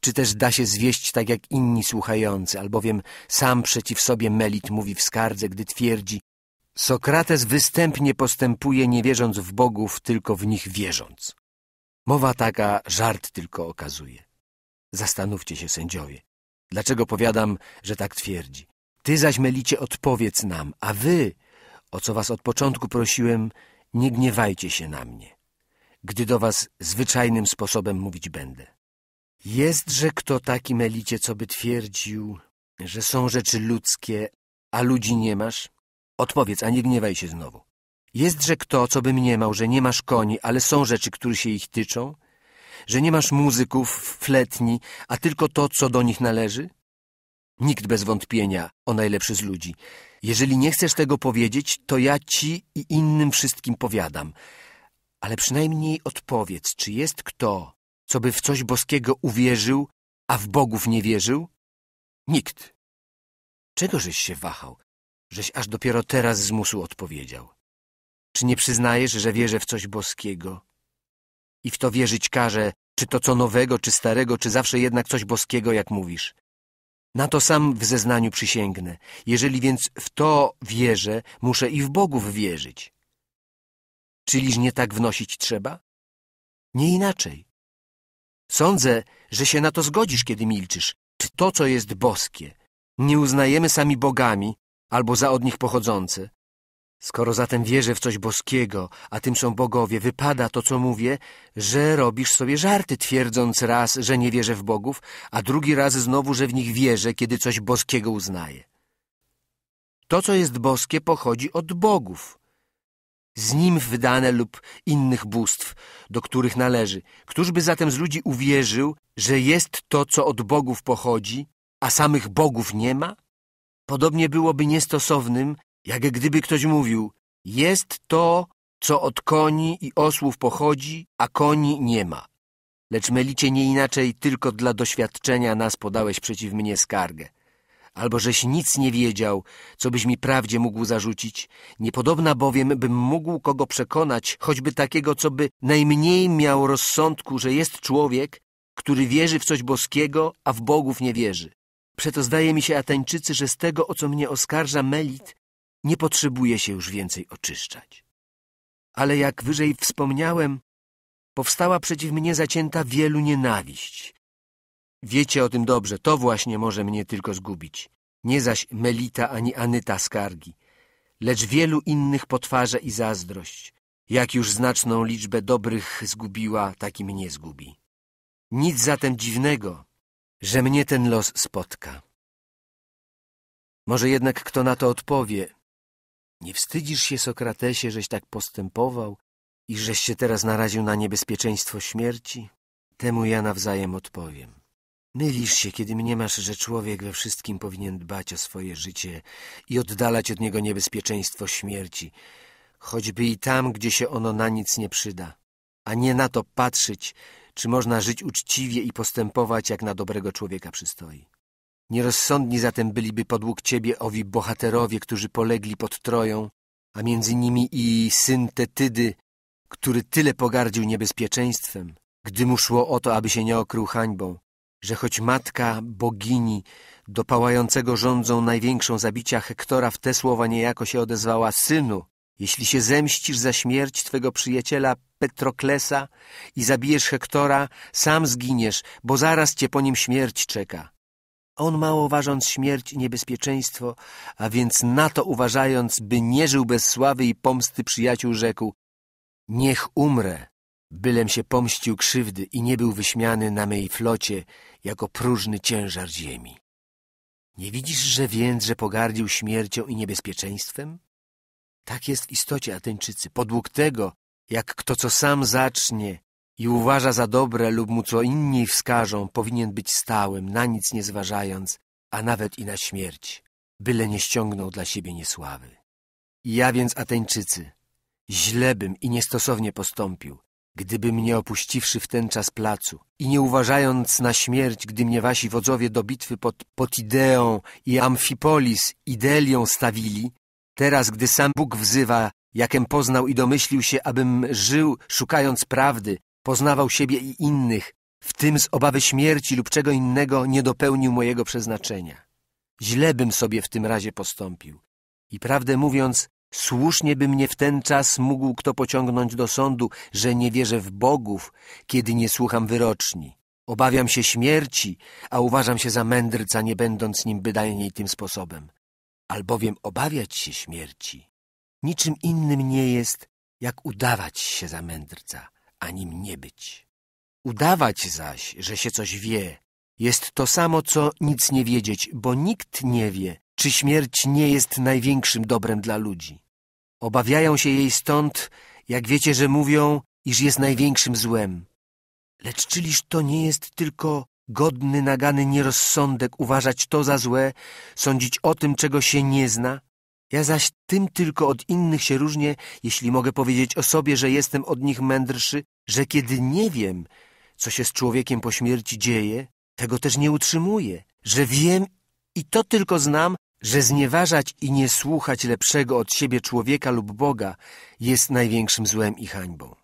Speaker 1: Czy też da się zwieść tak jak inni słuchający, albowiem sam przeciw sobie Melit mówi w skardze, gdy twierdzi Sokrates występnie postępuje, nie wierząc w bogów, tylko w nich wierząc. Mowa taka żart tylko okazuje. Zastanówcie się, sędziowie, Dlaczego powiadam, że tak twierdzi? Ty zaś, Melicie, odpowiedz nam, a wy, o co was od początku prosiłem, nie gniewajcie się na mnie, gdy do was zwyczajnym sposobem mówić będę. Jestże kto taki, Melicie, co by twierdził, że są rzeczy ludzkie, a ludzi nie masz? Odpowiedz, a nie gniewaj się znowu. Jestże kto, co by mniemał, że nie masz koni, ale są rzeczy, które się ich tyczą? że nie masz muzyków, fletni, a tylko to, co do nich należy? Nikt bez wątpienia, o najlepszy z ludzi. Jeżeli nie chcesz tego powiedzieć, to ja ci i innym wszystkim powiadam. Ale przynajmniej odpowiedz, czy jest kto, co by w coś boskiego uwierzył, a w bogów nie wierzył? Nikt. Czego żeś się wahał, żeś aż dopiero teraz z musu odpowiedział? Czy nie przyznajesz, że wierzę w coś boskiego? i w to wierzyć każe, czy to co nowego, czy starego, czy zawsze jednak coś boskiego, jak mówisz. Na to sam w zeznaniu przysięgnę. Jeżeli więc w to wierzę, muszę i w Bogów wierzyć. Czyliż nie tak wnosić trzeba? Nie inaczej. Sądzę, że się na to zgodzisz, kiedy milczysz. Czy to, co jest boskie, nie uznajemy sami bogami albo za od nich pochodzące, Skoro zatem wierzę w coś boskiego, a tym są bogowie, wypada to, co mówię, że robisz sobie żarty, twierdząc raz, że nie wierzę w bogów, a drugi raz znowu, że w nich wierzę, kiedy coś boskiego uznaję. To, co jest boskie, pochodzi od bogów. Z nim wydane lub innych bóstw, do których należy. by zatem z ludzi uwierzył, że jest to, co od bogów pochodzi, a samych bogów nie ma? Podobnie byłoby niestosownym jak gdyby ktoś mówił, jest to, co od koni i osłów pochodzi, a koni nie ma. Lecz melicie nie inaczej, tylko dla doświadczenia nas podałeś przeciw mnie skargę. Albo żeś nic nie wiedział, co byś mi prawdzie mógł zarzucić. Niepodobna bowiem bym mógł kogo przekonać, choćby takiego, co by najmniej miał rozsądku, że jest człowiek, który wierzy w coś boskiego, a w bogów nie wierzy. Przeto zdaje mi się, Ateńczycy, że z tego, o co mnie oskarża Melit, nie potrzebuje się już więcej oczyszczać. Ale jak wyżej wspomniałem, powstała przeciw mnie zacięta wielu nienawiść. Wiecie o tym dobrze, to właśnie może mnie tylko zgubić. Nie zaś Melita ani Anyta skargi, lecz wielu innych potwarze i zazdrość. Jak już znaczną liczbę dobrych zgubiła, taki mnie zgubi. Nic zatem dziwnego, że mnie ten los spotka. Może jednak kto na to odpowie, nie wstydzisz się, Sokratesie, żeś tak postępował i żeś się teraz naraził na niebezpieczeństwo śmierci? Temu ja nawzajem odpowiem. Mylisz się, kiedy mniemasz, że człowiek we wszystkim powinien dbać o swoje życie i oddalać od niego niebezpieczeństwo śmierci, choćby i tam, gdzie się ono na nic nie przyda, a nie na to patrzeć, czy można żyć uczciwie i postępować, jak na dobrego człowieka przystoi. Nierozsądni zatem byliby podług ciebie owi bohaterowie, którzy polegli pod Troją, a między nimi i syn Tetydy, który tyle pogardził niebezpieczeństwem, gdy mu szło o to, aby się nie okrył hańbą, że choć matka bogini do pałającego rządzą największą zabicia Hektora w te słowa niejako się odezwała synu, jeśli się zemścisz za śmierć twego przyjaciela Petroklesa i zabijesz Hektora, sam zginiesz, bo zaraz cię po nim śmierć czeka. On mało ważąc śmierć i niebezpieczeństwo, a więc na to uważając, by nie żył bez sławy i pomsty przyjaciół, rzekł Niech umrę, bylem się pomścił krzywdy i nie był wyśmiany na mej flocie jako próżny ciężar ziemi. Nie widzisz, że więc, że pogardził śmiercią i niebezpieczeństwem? Tak jest w istocie Ateńczycy. Podług tego, jak kto co sam zacznie, i uważa za dobre lub mu co inni wskażą, powinien być stałym, na nic nie zważając, a nawet i na śmierć, byle nie ściągnął dla siebie niesławy. Ja więc, Ateńczycy, źle bym i niestosownie postąpił, gdyby mnie opuściwszy w ten czas placu i nie uważając na śmierć, gdy mnie wasi wodzowie do bitwy pod Potideą i Amfipolis i Delią stawili, teraz, gdy sam Bóg wzywa, jakem poznał i domyślił się, abym żył, szukając prawdy, Poznawał siebie i innych, w tym z obawy śmierci lub czego innego nie dopełnił mojego przeznaczenia. Źle bym sobie w tym razie postąpił. I prawdę mówiąc, słusznie by mnie w ten czas mógł kto pociągnąć do sądu, że nie wierzę w bogów, kiedy nie słucham wyroczni. Obawiam się śmierci, a uważam się za mędrca, nie będąc nim bynajmniej tym sposobem. Albowiem obawiać się śmierci niczym innym nie jest, jak udawać się za mędrca a nim nie być. Udawać zaś, że się coś wie, jest to samo, co nic nie wiedzieć, bo nikt nie wie, czy śmierć nie jest największym dobrem dla ludzi. Obawiają się jej stąd, jak wiecie, że mówią, iż jest największym złem. Lecz czyliż to nie jest tylko godny nagany nierozsądek uważać to za złe, sądzić o tym, czego się nie zna? Ja zaś tym tylko od innych się różnię, jeśli mogę powiedzieć o sobie, że jestem od nich mędrszy, że kiedy nie wiem, co się z człowiekiem po śmierci dzieje, tego też nie utrzymuję, że wiem i to tylko znam, że znieważać i nie słuchać lepszego od siebie człowieka lub Boga jest największym złem i hańbą.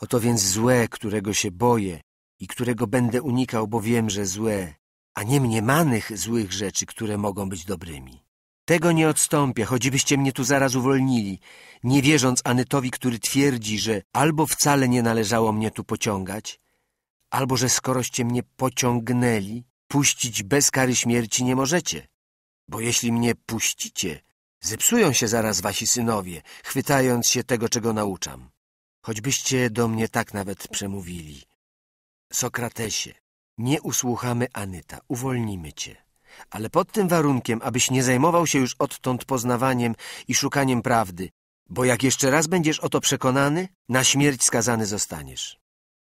Speaker 1: Oto więc złe, którego się boję i którego będę unikał, bo wiem, że złe, a nie mniemanych złych rzeczy, które mogą być dobrymi. Tego nie odstąpię, choćbyście mnie tu zaraz uwolnili, nie wierząc Anytowi, który twierdzi, że albo wcale nie należało mnie tu pociągać, albo że skoroście mnie pociągnęli, puścić bez kary śmierci nie możecie. Bo jeśli mnie puścicie, zepsują się zaraz wasi synowie, chwytając się tego, czego nauczam. Choćbyście do mnie tak nawet przemówili. Sokratesie, nie usłuchamy Anyta, uwolnimy cię ale pod tym warunkiem, abyś nie zajmował się już odtąd poznawaniem i szukaniem prawdy, bo jak jeszcze raz będziesz o to przekonany, na śmierć skazany zostaniesz.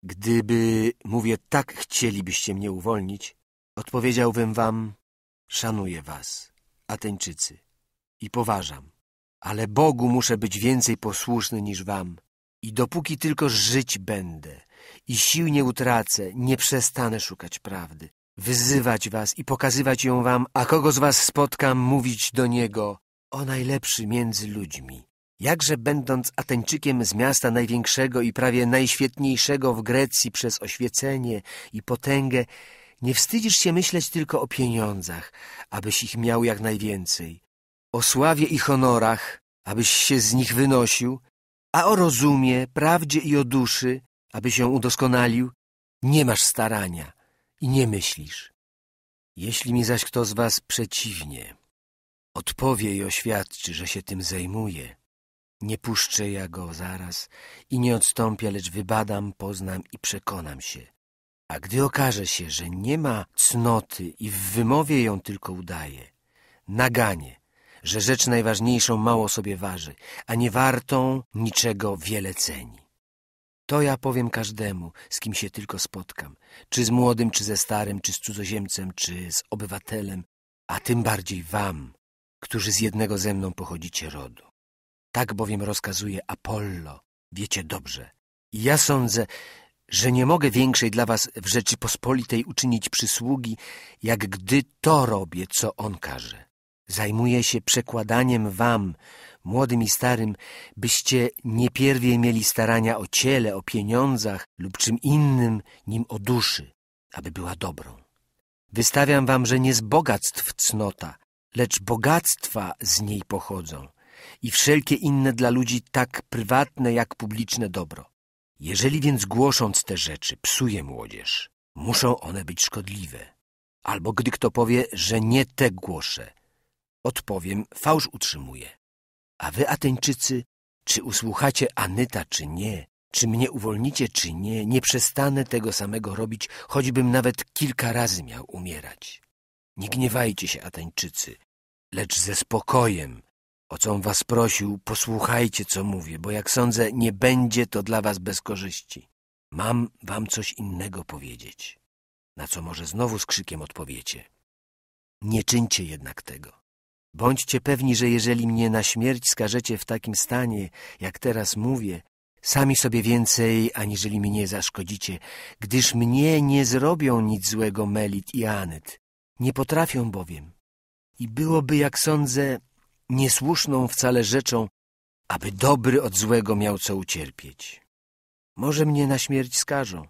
Speaker 1: Gdyby, mówię, tak chcielibyście mnie uwolnić, odpowiedziałbym wam, szanuję was, Ateńczycy, i poważam, ale Bogu muszę być więcej posłuszny niż wam i dopóki tylko żyć będę i sił nie utracę, nie przestanę szukać prawdy, wyzywać was i pokazywać ją wam, a kogo z was spotkam, mówić do niego o najlepszy między ludźmi. Jakże będąc Ateńczykiem z miasta największego i prawie najświetniejszego w Grecji przez oświecenie i potęgę, nie wstydzisz się myśleć tylko o pieniądzach, abyś ich miał jak najwięcej, o sławie i honorach, abyś się z nich wynosił, a o rozumie, prawdzie i o duszy, aby się udoskonalił, nie masz starania i nie myślisz. Jeśli mi zaś kto z was przeciwnie odpowie i oświadczy, że się tym zajmuje, nie puszczę ja go zaraz i nie odstąpię, lecz wybadam, poznam i przekonam się. A gdy okaże się, że nie ma cnoty i w wymowie ją tylko udaje, naganie, że rzecz najważniejszą mało sobie waży, a niewartą niczego wiele ceni. To ja powiem każdemu, z kim się tylko spotkam, czy z młodym, czy ze starym, czy z cudzoziemcem, czy z obywatelem, a tym bardziej wam, którzy z jednego ze mną pochodzicie rodu. Tak bowiem rozkazuje Apollo, wiecie dobrze. I ja sądzę, że nie mogę większej dla was w Rzeczypospolitej uczynić przysługi, jak gdy to robię, co on każe. Zajmuję się przekładaniem wam młodym i starym, byście nie pierwiej mieli starania o ciele, o pieniądzach lub czym innym, nim o duszy, aby była dobrą. Wystawiam wam, że nie z bogactw cnota, lecz bogactwa z niej pochodzą i wszelkie inne dla ludzi tak prywatne jak publiczne dobro. Jeżeli więc głosząc te rzeczy psuje młodzież, muszą one być szkodliwe. Albo gdy kto powie, że nie te głoszę, odpowiem, fałsz utrzymuje. A wy, Ateńczycy, czy usłuchacie Anyta, czy nie, czy mnie uwolnicie, czy nie, nie przestanę tego samego robić, choćbym nawet kilka razy miał umierać. Nie gniewajcie się, Ateńczycy, lecz ze spokojem, o co was prosił, posłuchajcie, co mówię, bo jak sądzę, nie będzie to dla was bez korzyści. Mam wam coś innego powiedzieć, na co może znowu z krzykiem odpowiecie. Nie czyńcie jednak tego. Bądźcie pewni, że jeżeli mnie na śmierć skażecie w takim stanie, jak teraz mówię, sami sobie więcej, aniżeli mnie zaszkodzicie, gdyż mnie nie zrobią nic złego Melit i Anet. Nie potrafią bowiem. I byłoby, jak sądzę, niesłuszną wcale rzeczą, aby dobry od złego miał co ucierpieć. Może mnie na śmierć skażą,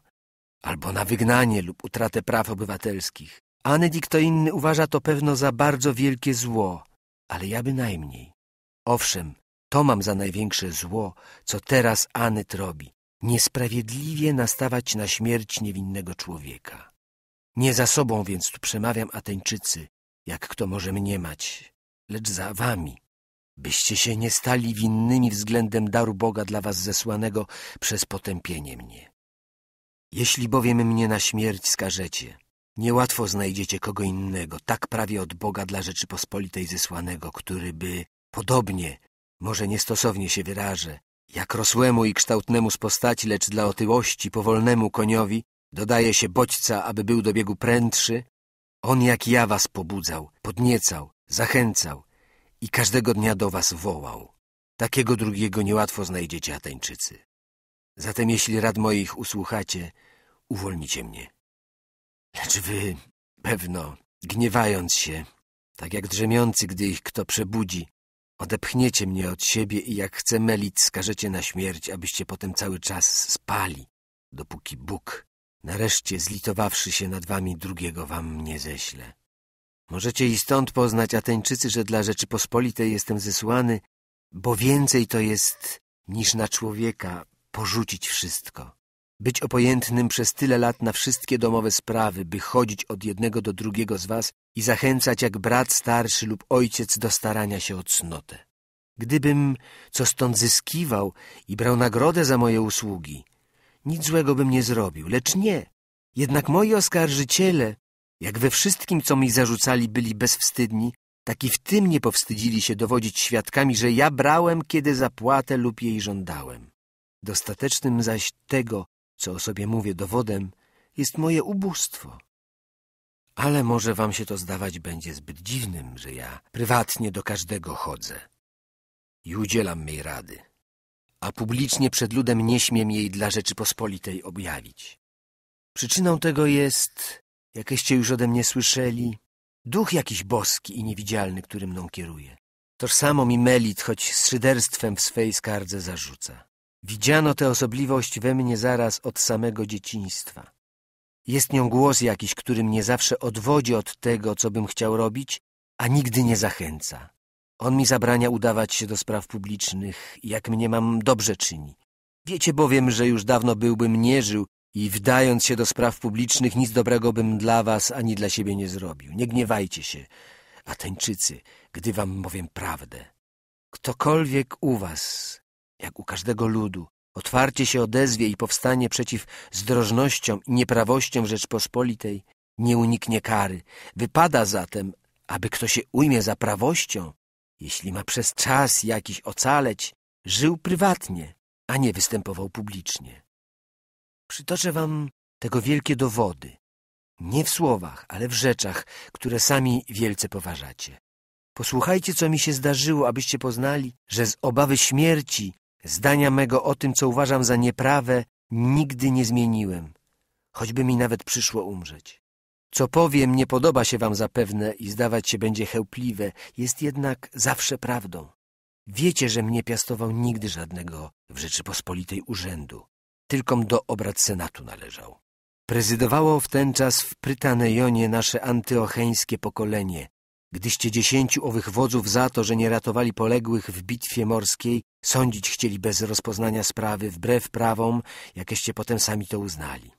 Speaker 1: albo na wygnanie lub utratę praw obywatelskich. i kto inny uważa to pewno za bardzo wielkie zło, ale ja bynajmniej. Owszem, to mam za największe zło, co teraz Anet robi. Niesprawiedliwie nastawać na śmierć niewinnego człowieka. Nie za sobą więc tu przemawiam Ateńczycy, jak kto może mniemać, lecz za wami. Byście się nie stali winnymi względem daru Boga dla was zesłanego przez potępienie mnie. Jeśli bowiem mnie na śmierć skażecie, Niełatwo znajdziecie kogo innego, tak prawie od Boga dla Rzeczypospolitej zesłanego, który by, podobnie, może niestosownie się wyrażę, jak rosłemu i kształtnemu z postaci, lecz dla otyłości, powolnemu koniowi, dodaje się bodźca, aby był do biegu prędszy, on jak ja was pobudzał, podniecał, zachęcał i każdego dnia do was wołał. Takiego drugiego niełatwo znajdziecie Ateńczycy. Zatem jeśli rad moich usłuchacie, uwolnicie mnie. Lecz wy, pewno, gniewając się, tak jak drzemiący, gdy ich kto przebudzi, odepchniecie mnie od siebie i jak chce melić skażecie na śmierć, abyście potem cały czas spali, dopóki Bóg, nareszcie zlitowawszy się nad wami, drugiego wam nie ześle. Możecie i stąd poznać, Ateńczycy, że dla Rzeczypospolitej jestem zesłany, bo więcej to jest, niż na człowieka porzucić wszystko. Być opojętnym przez tyle lat na wszystkie domowe sprawy, by chodzić od jednego do drugiego z was i zachęcać jak brat starszy lub ojciec do starania się o cnotę. Gdybym co stąd zyskiwał i brał nagrodę za moje usługi, nic złego bym nie zrobił, lecz nie. Jednak moi oskarżyciele, jak we wszystkim, co mi zarzucali, byli bezwstydni, tak i w tym nie powstydzili się dowodzić świadkami, że ja brałem, kiedy zapłatę lub jej żądałem. Dostatecznym zaś tego co o sobie mówię dowodem, jest moje ubóstwo. Ale może wam się to zdawać będzie zbyt dziwnym, że ja prywatnie do każdego chodzę i udzielam mej rady, a publicznie przed ludem nie śmiem jej dla Rzeczypospolitej objawić. Przyczyną tego jest, jakieście już ode mnie słyszeli, duch jakiś boski i niewidzialny, który mną kieruje. Toż samo mi Melit, choć z szyderstwem w swej skardze zarzuca. Widziano tę osobliwość we mnie zaraz od samego dzieciństwa. Jest nią głos jakiś, który mnie zawsze odwodzi od tego, co bym chciał robić, a nigdy nie zachęca. On mi zabrania udawać się do spraw publicznych, jak mnie mam dobrze czyni. Wiecie bowiem, że już dawno byłbym nie żył i wdając się do spraw publicznych nic dobrego bym dla was ani dla siebie nie zrobił. Nie gniewajcie się, Ateńczycy, gdy wam mówię prawdę. Ktokolwiek u was jak u każdego ludu, otwarcie się odezwie i powstanie przeciw zdrożnościom i nieprawościom Rzeczpospolitej, nie uniknie kary. Wypada zatem, aby kto się ujmie za prawością, jeśli ma przez czas jakiś ocaleć, żył prywatnie, a nie występował publicznie. Przytoczę wam tego wielkie dowody, nie w słowach, ale w rzeczach, które sami wielce poważacie. Posłuchajcie, co mi się zdarzyło, abyście poznali, że z obawy śmierci Zdania mego o tym, co uważam za nieprawe, nigdy nie zmieniłem, choćby mi nawet przyszło umrzeć. Co powiem, nie podoba się wam zapewne i zdawać się będzie chełpliwe, jest jednak zawsze prawdą. Wiecie, że mnie piastował nigdy żadnego w Rzeczypospolitej urzędu, tylkom do obrad Senatu należał. Prezydowało w ten czas w Prytanejonie nasze antyocheńskie pokolenie, gdyście dziesięciu owych wodzów za to, że nie ratowali poległych w bitwie morskiej, Sądzić chcieli bez rozpoznania sprawy, wbrew prawom, jakieście potem sami to uznali.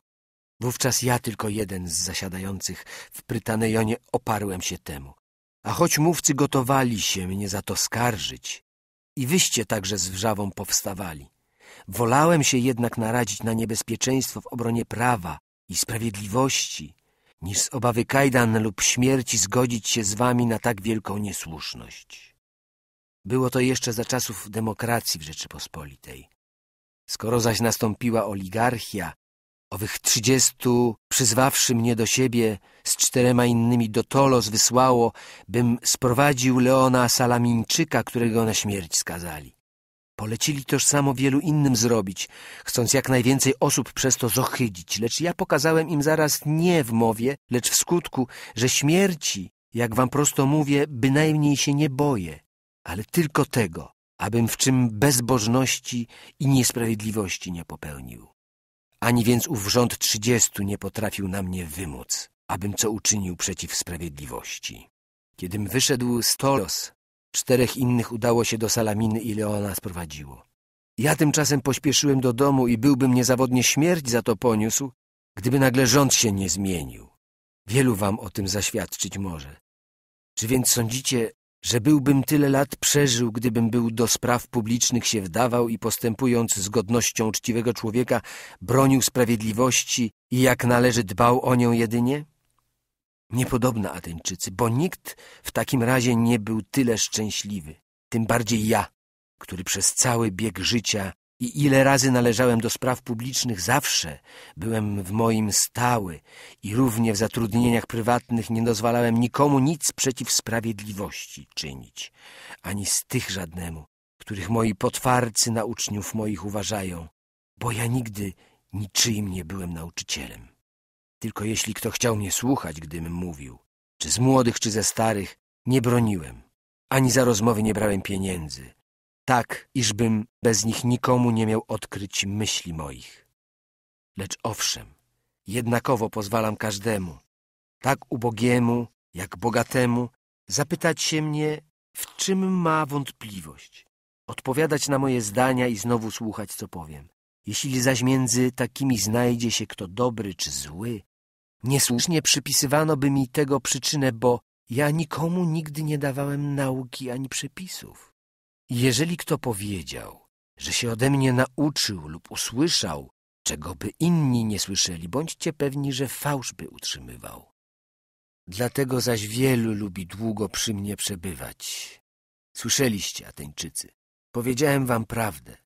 Speaker 1: Wówczas ja tylko jeden z zasiadających w Prytanejonie oparłem się temu. A choć mówcy gotowali się mnie za to skarżyć, i wyście także z wrzawą powstawali. Wolałem się jednak naradzić na niebezpieczeństwo w obronie prawa i sprawiedliwości, niż z obawy kajdan lub śmierci zgodzić się z wami na tak wielką niesłuszność. Było to jeszcze za czasów demokracji w Rzeczypospolitej. Skoro zaś nastąpiła oligarchia, owych trzydziestu, przyzwawszy mnie do siebie, z czterema innymi do Tolos wysłało, bym sprowadził Leona Salaminczyka, którego na śmierć skazali. Polecili toż samo wielu innym zrobić, chcąc jak najwięcej osób przez to zohydzić, lecz ja pokazałem im zaraz nie w mowie, lecz w skutku, że śmierci, jak wam prosto mówię, bynajmniej się nie boję ale tylko tego, abym w czym bezbożności i niesprawiedliwości nie popełnił. Ani więc ów rząd trzydziestu nie potrafił na mnie wymóc, abym co uczynił przeciw sprawiedliwości. Kiedym wyszedł z Tolos, czterech innych udało się do Salaminy i Leona sprowadziło. Ja tymczasem pośpieszyłem do domu i byłbym niezawodnie śmierć za to poniósł, gdyby nagle rząd się nie zmienił. Wielu wam o tym zaświadczyć może. Czy więc sądzicie, że byłbym tyle lat przeżył, gdybym był do spraw publicznych się wdawał i postępując z godnością uczciwego człowieka bronił sprawiedliwości i jak należy dbał o nią jedynie? Niepodobna Ateńczycy, bo nikt w takim razie nie był tyle szczęśliwy, tym bardziej ja, który przez cały bieg życia i ile razy należałem do spraw publicznych, zawsze byłem w moim stały i równie w zatrudnieniach prywatnych nie dozwalałem nikomu nic przeciw sprawiedliwości czynić, ani z tych żadnemu, których moi potwarcy na uczniów moich uważają, bo ja nigdy niczyim nie byłem nauczycielem. Tylko jeśli kto chciał mnie słuchać, gdym mówił, czy z młodych, czy ze starych, nie broniłem, ani za rozmowy nie brałem pieniędzy, tak iżbym bez nich nikomu nie miał odkryć myśli moich. Lecz owszem, jednakowo pozwalam każdemu, tak ubogiemu jak bogatemu, zapytać się mnie, w czym ma wątpliwość, odpowiadać na moje zdania i znowu słuchać, co powiem. Jeśli zaś między takimi znajdzie się kto dobry czy zły, niesłusznie przypisywano by mi tego przyczynę, bo ja nikomu nigdy nie dawałem nauki ani przepisów. Jeżeli kto powiedział, że się ode mnie nauczył lub usłyszał, czego by inni nie słyszeli, bądźcie pewni, że fałsz by utrzymywał. Dlatego zaś wielu lubi długo przy mnie przebywać. Słyszeliście, Ateńczycy, powiedziałem wam prawdę,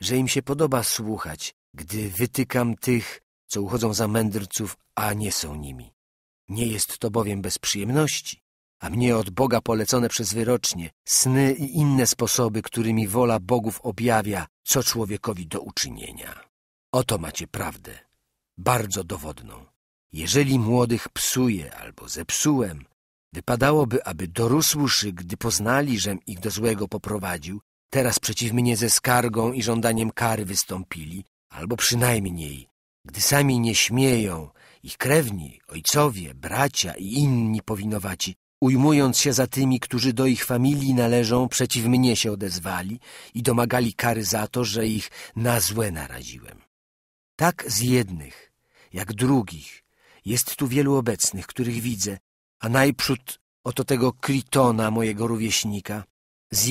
Speaker 1: że im się podoba słuchać, gdy wytykam tych, co uchodzą za mędrców, a nie są nimi. Nie jest to bowiem bez przyjemności, a mnie od Boga polecone przez wyrocznie, sny i inne sposoby, którymi wola bogów objawia, co człowiekowi do uczynienia. Oto macie prawdę, bardzo dowodną. Jeżeli młodych psuję albo zepsułem, wypadałoby, aby dorósłszy, gdy poznali, żem ich do złego poprowadził, teraz przeciw mnie ze skargą i żądaniem kary wystąpili, albo przynajmniej, gdy sami nie śmieją, ich krewni, ojcowie, bracia i inni powinowaci Ujmując się za tymi, którzy do ich familii należą, przeciw mnie się odezwali i domagali kary za to, że ich na złe naraziłem. Tak z jednych, jak drugich, jest tu wielu obecnych, których widzę, a najprzód oto tego Kritona, mojego rówieśnika, z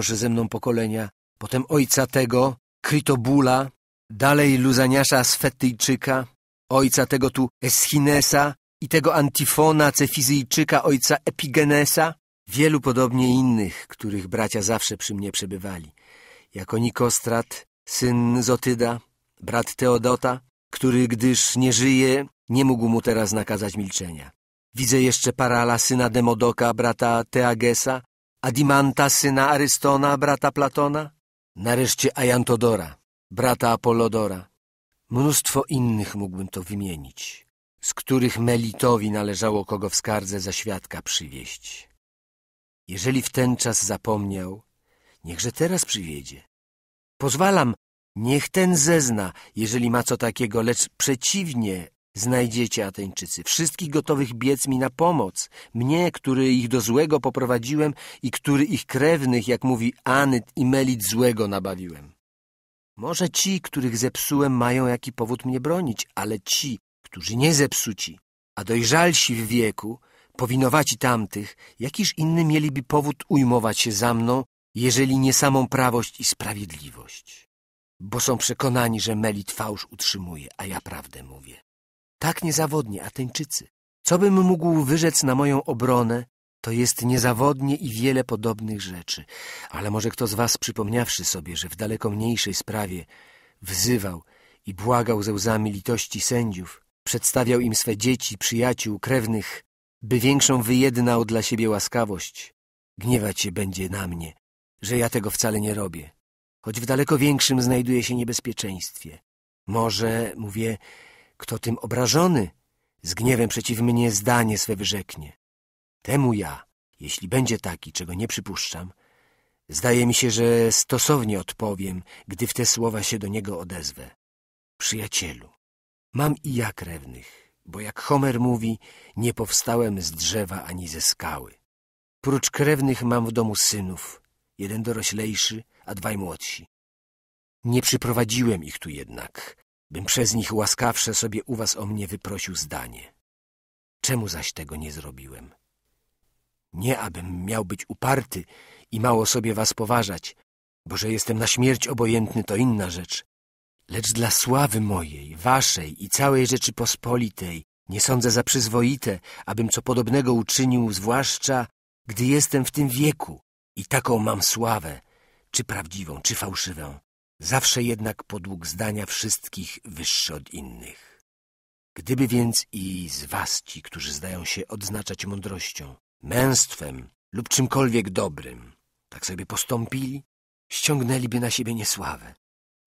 Speaker 1: że ze mną pokolenia, potem ojca tego, Kritobula, dalej Luzaniasza Sfetyjczyka, ojca tego tu Eschinesa, i tego Antifona, Cefizyjczyka, ojca Epigenesa, wielu podobnie innych, których bracia zawsze przy mnie przebywali, jako Nikostrat, syn Zotyda, brat Teodota, który, gdyż nie żyje, nie mógł mu teraz nakazać milczenia. Widzę jeszcze Parala, syna Demodoka, brata Teagesa, Adimanta, syna Arystona, brata Platona, nareszcie Ajantodora, brata Apolodora. Mnóstwo innych mógłbym to wymienić z których Melitowi należało kogo w skardze za świadka przywieść. Jeżeli w ten czas zapomniał, niechże teraz przywiedzie. Pozwalam, niech ten zezna, jeżeli ma co takiego, lecz przeciwnie znajdziecie, Ateńczycy, wszystkich gotowych biec mi na pomoc, mnie, który ich do złego poprowadziłem i który ich krewnych, jak mówi Anyt i Melit, złego nabawiłem. Może ci, których zepsułem, mają jaki powód mnie bronić, ale ci, którzy nie zepsuci, a dojrzalsi w wieku, powinowaci tamtych, jakiż inny mieliby powód ujmować się za mną, jeżeli nie samą prawość i sprawiedliwość. Bo są przekonani, że Melit fałsz utrzymuje, a ja prawdę mówię. Tak niezawodnie Ateńczycy. Co bym mógł wyrzec na moją obronę, to jest niezawodnie i wiele podobnych rzeczy. Ale może kto z was, przypomniawszy sobie, że w daleko mniejszej sprawie wzywał i błagał ze łzami litości sędziów, Przedstawiał im swe dzieci, przyjaciół, krewnych, by większą wyjednał dla siebie łaskawość. Gniewać się będzie na mnie, że ja tego wcale nie robię, choć w daleko większym znajduje się niebezpieczeństwie. Może, mówię, kto tym obrażony z gniewem przeciw mnie zdanie swe wyrzeknie. Temu ja, jeśli będzie taki, czego nie przypuszczam, zdaje mi się, że stosownie odpowiem, gdy w te słowa się do niego odezwę. Przyjacielu, Mam i ja krewnych, bo jak Homer mówi, nie powstałem z drzewa ani ze skały. Prócz krewnych mam w domu synów, jeden doroślejszy, a dwaj młodsi. Nie przyprowadziłem ich tu jednak, bym przez nich łaskawsze sobie u was o mnie wyprosił zdanie. Czemu zaś tego nie zrobiłem? Nie, abym miał być uparty i mało sobie was poważać, bo że jestem na śmierć obojętny, to inna rzecz. Lecz dla sławy mojej, waszej i całej Rzeczypospolitej nie sądzę za przyzwoite, abym co podobnego uczynił, zwłaszcza gdy jestem w tym wieku i taką mam sławę, czy prawdziwą, czy fałszywą, zawsze jednak podług zdania wszystkich wyższy od innych. Gdyby więc i z was ci, którzy zdają się odznaczać mądrością, męstwem lub czymkolwiek dobrym, tak sobie postąpili, ściągnęliby na siebie niesławę,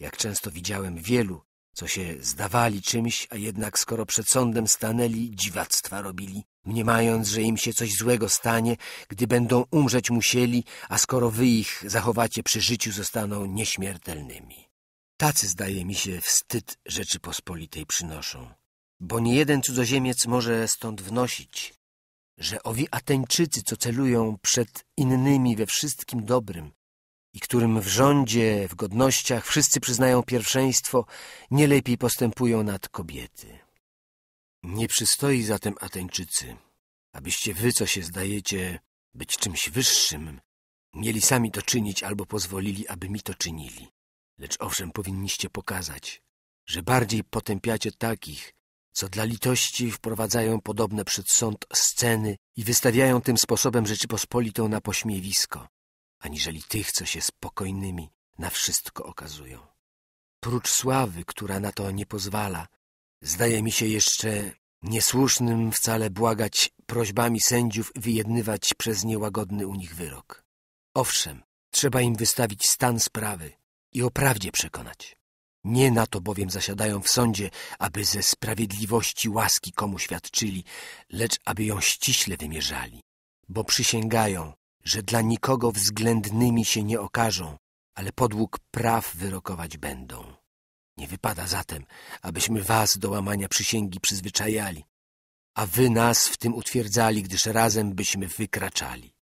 Speaker 1: jak często widziałem wielu, co się zdawali czymś, a jednak skoro przed sądem stanęli, dziwactwa robili, mniemając, że im się coś złego stanie, gdy będą umrzeć musieli, a skoro wy ich zachowacie przy życiu, zostaną nieśmiertelnymi. Tacy, zdaje mi się, wstyd Rzeczypospolitej przynoszą, bo niejeden cudzoziemiec może stąd wnosić, że owi Ateńczycy, co celują przed innymi we wszystkim dobrym, i którym w rządzie, w godnościach wszyscy przyznają pierwszeństwo, nie lepiej postępują nad kobiety. Nie przystoi zatem Ateńczycy, abyście wy, co się zdajecie być czymś wyższym, mieli sami to czynić albo pozwolili, aby mi to czynili. Lecz owszem, powinniście pokazać, że bardziej potępiacie takich, co dla litości wprowadzają podobne przed sąd sceny i wystawiają tym sposobem Rzeczypospolitą na pośmiewisko, aniżeli tych, co się spokojnymi na wszystko okazują. Prócz sławy, która na to nie pozwala, zdaje mi się jeszcze niesłusznym wcale błagać prośbami sędziów wyjednywać przez niełagodny u nich wyrok. Owszem, trzeba im wystawić stan sprawy i o prawdzie przekonać. Nie na to bowiem zasiadają w sądzie, aby ze sprawiedliwości łaski komu świadczyli, lecz aby ją ściśle wymierzali, bo przysięgają, że dla nikogo względnymi się nie okażą, ale podług praw wyrokować będą. Nie wypada zatem, abyśmy was do łamania przysięgi przyzwyczajali, a wy nas w tym utwierdzali, gdyż razem byśmy wykraczali.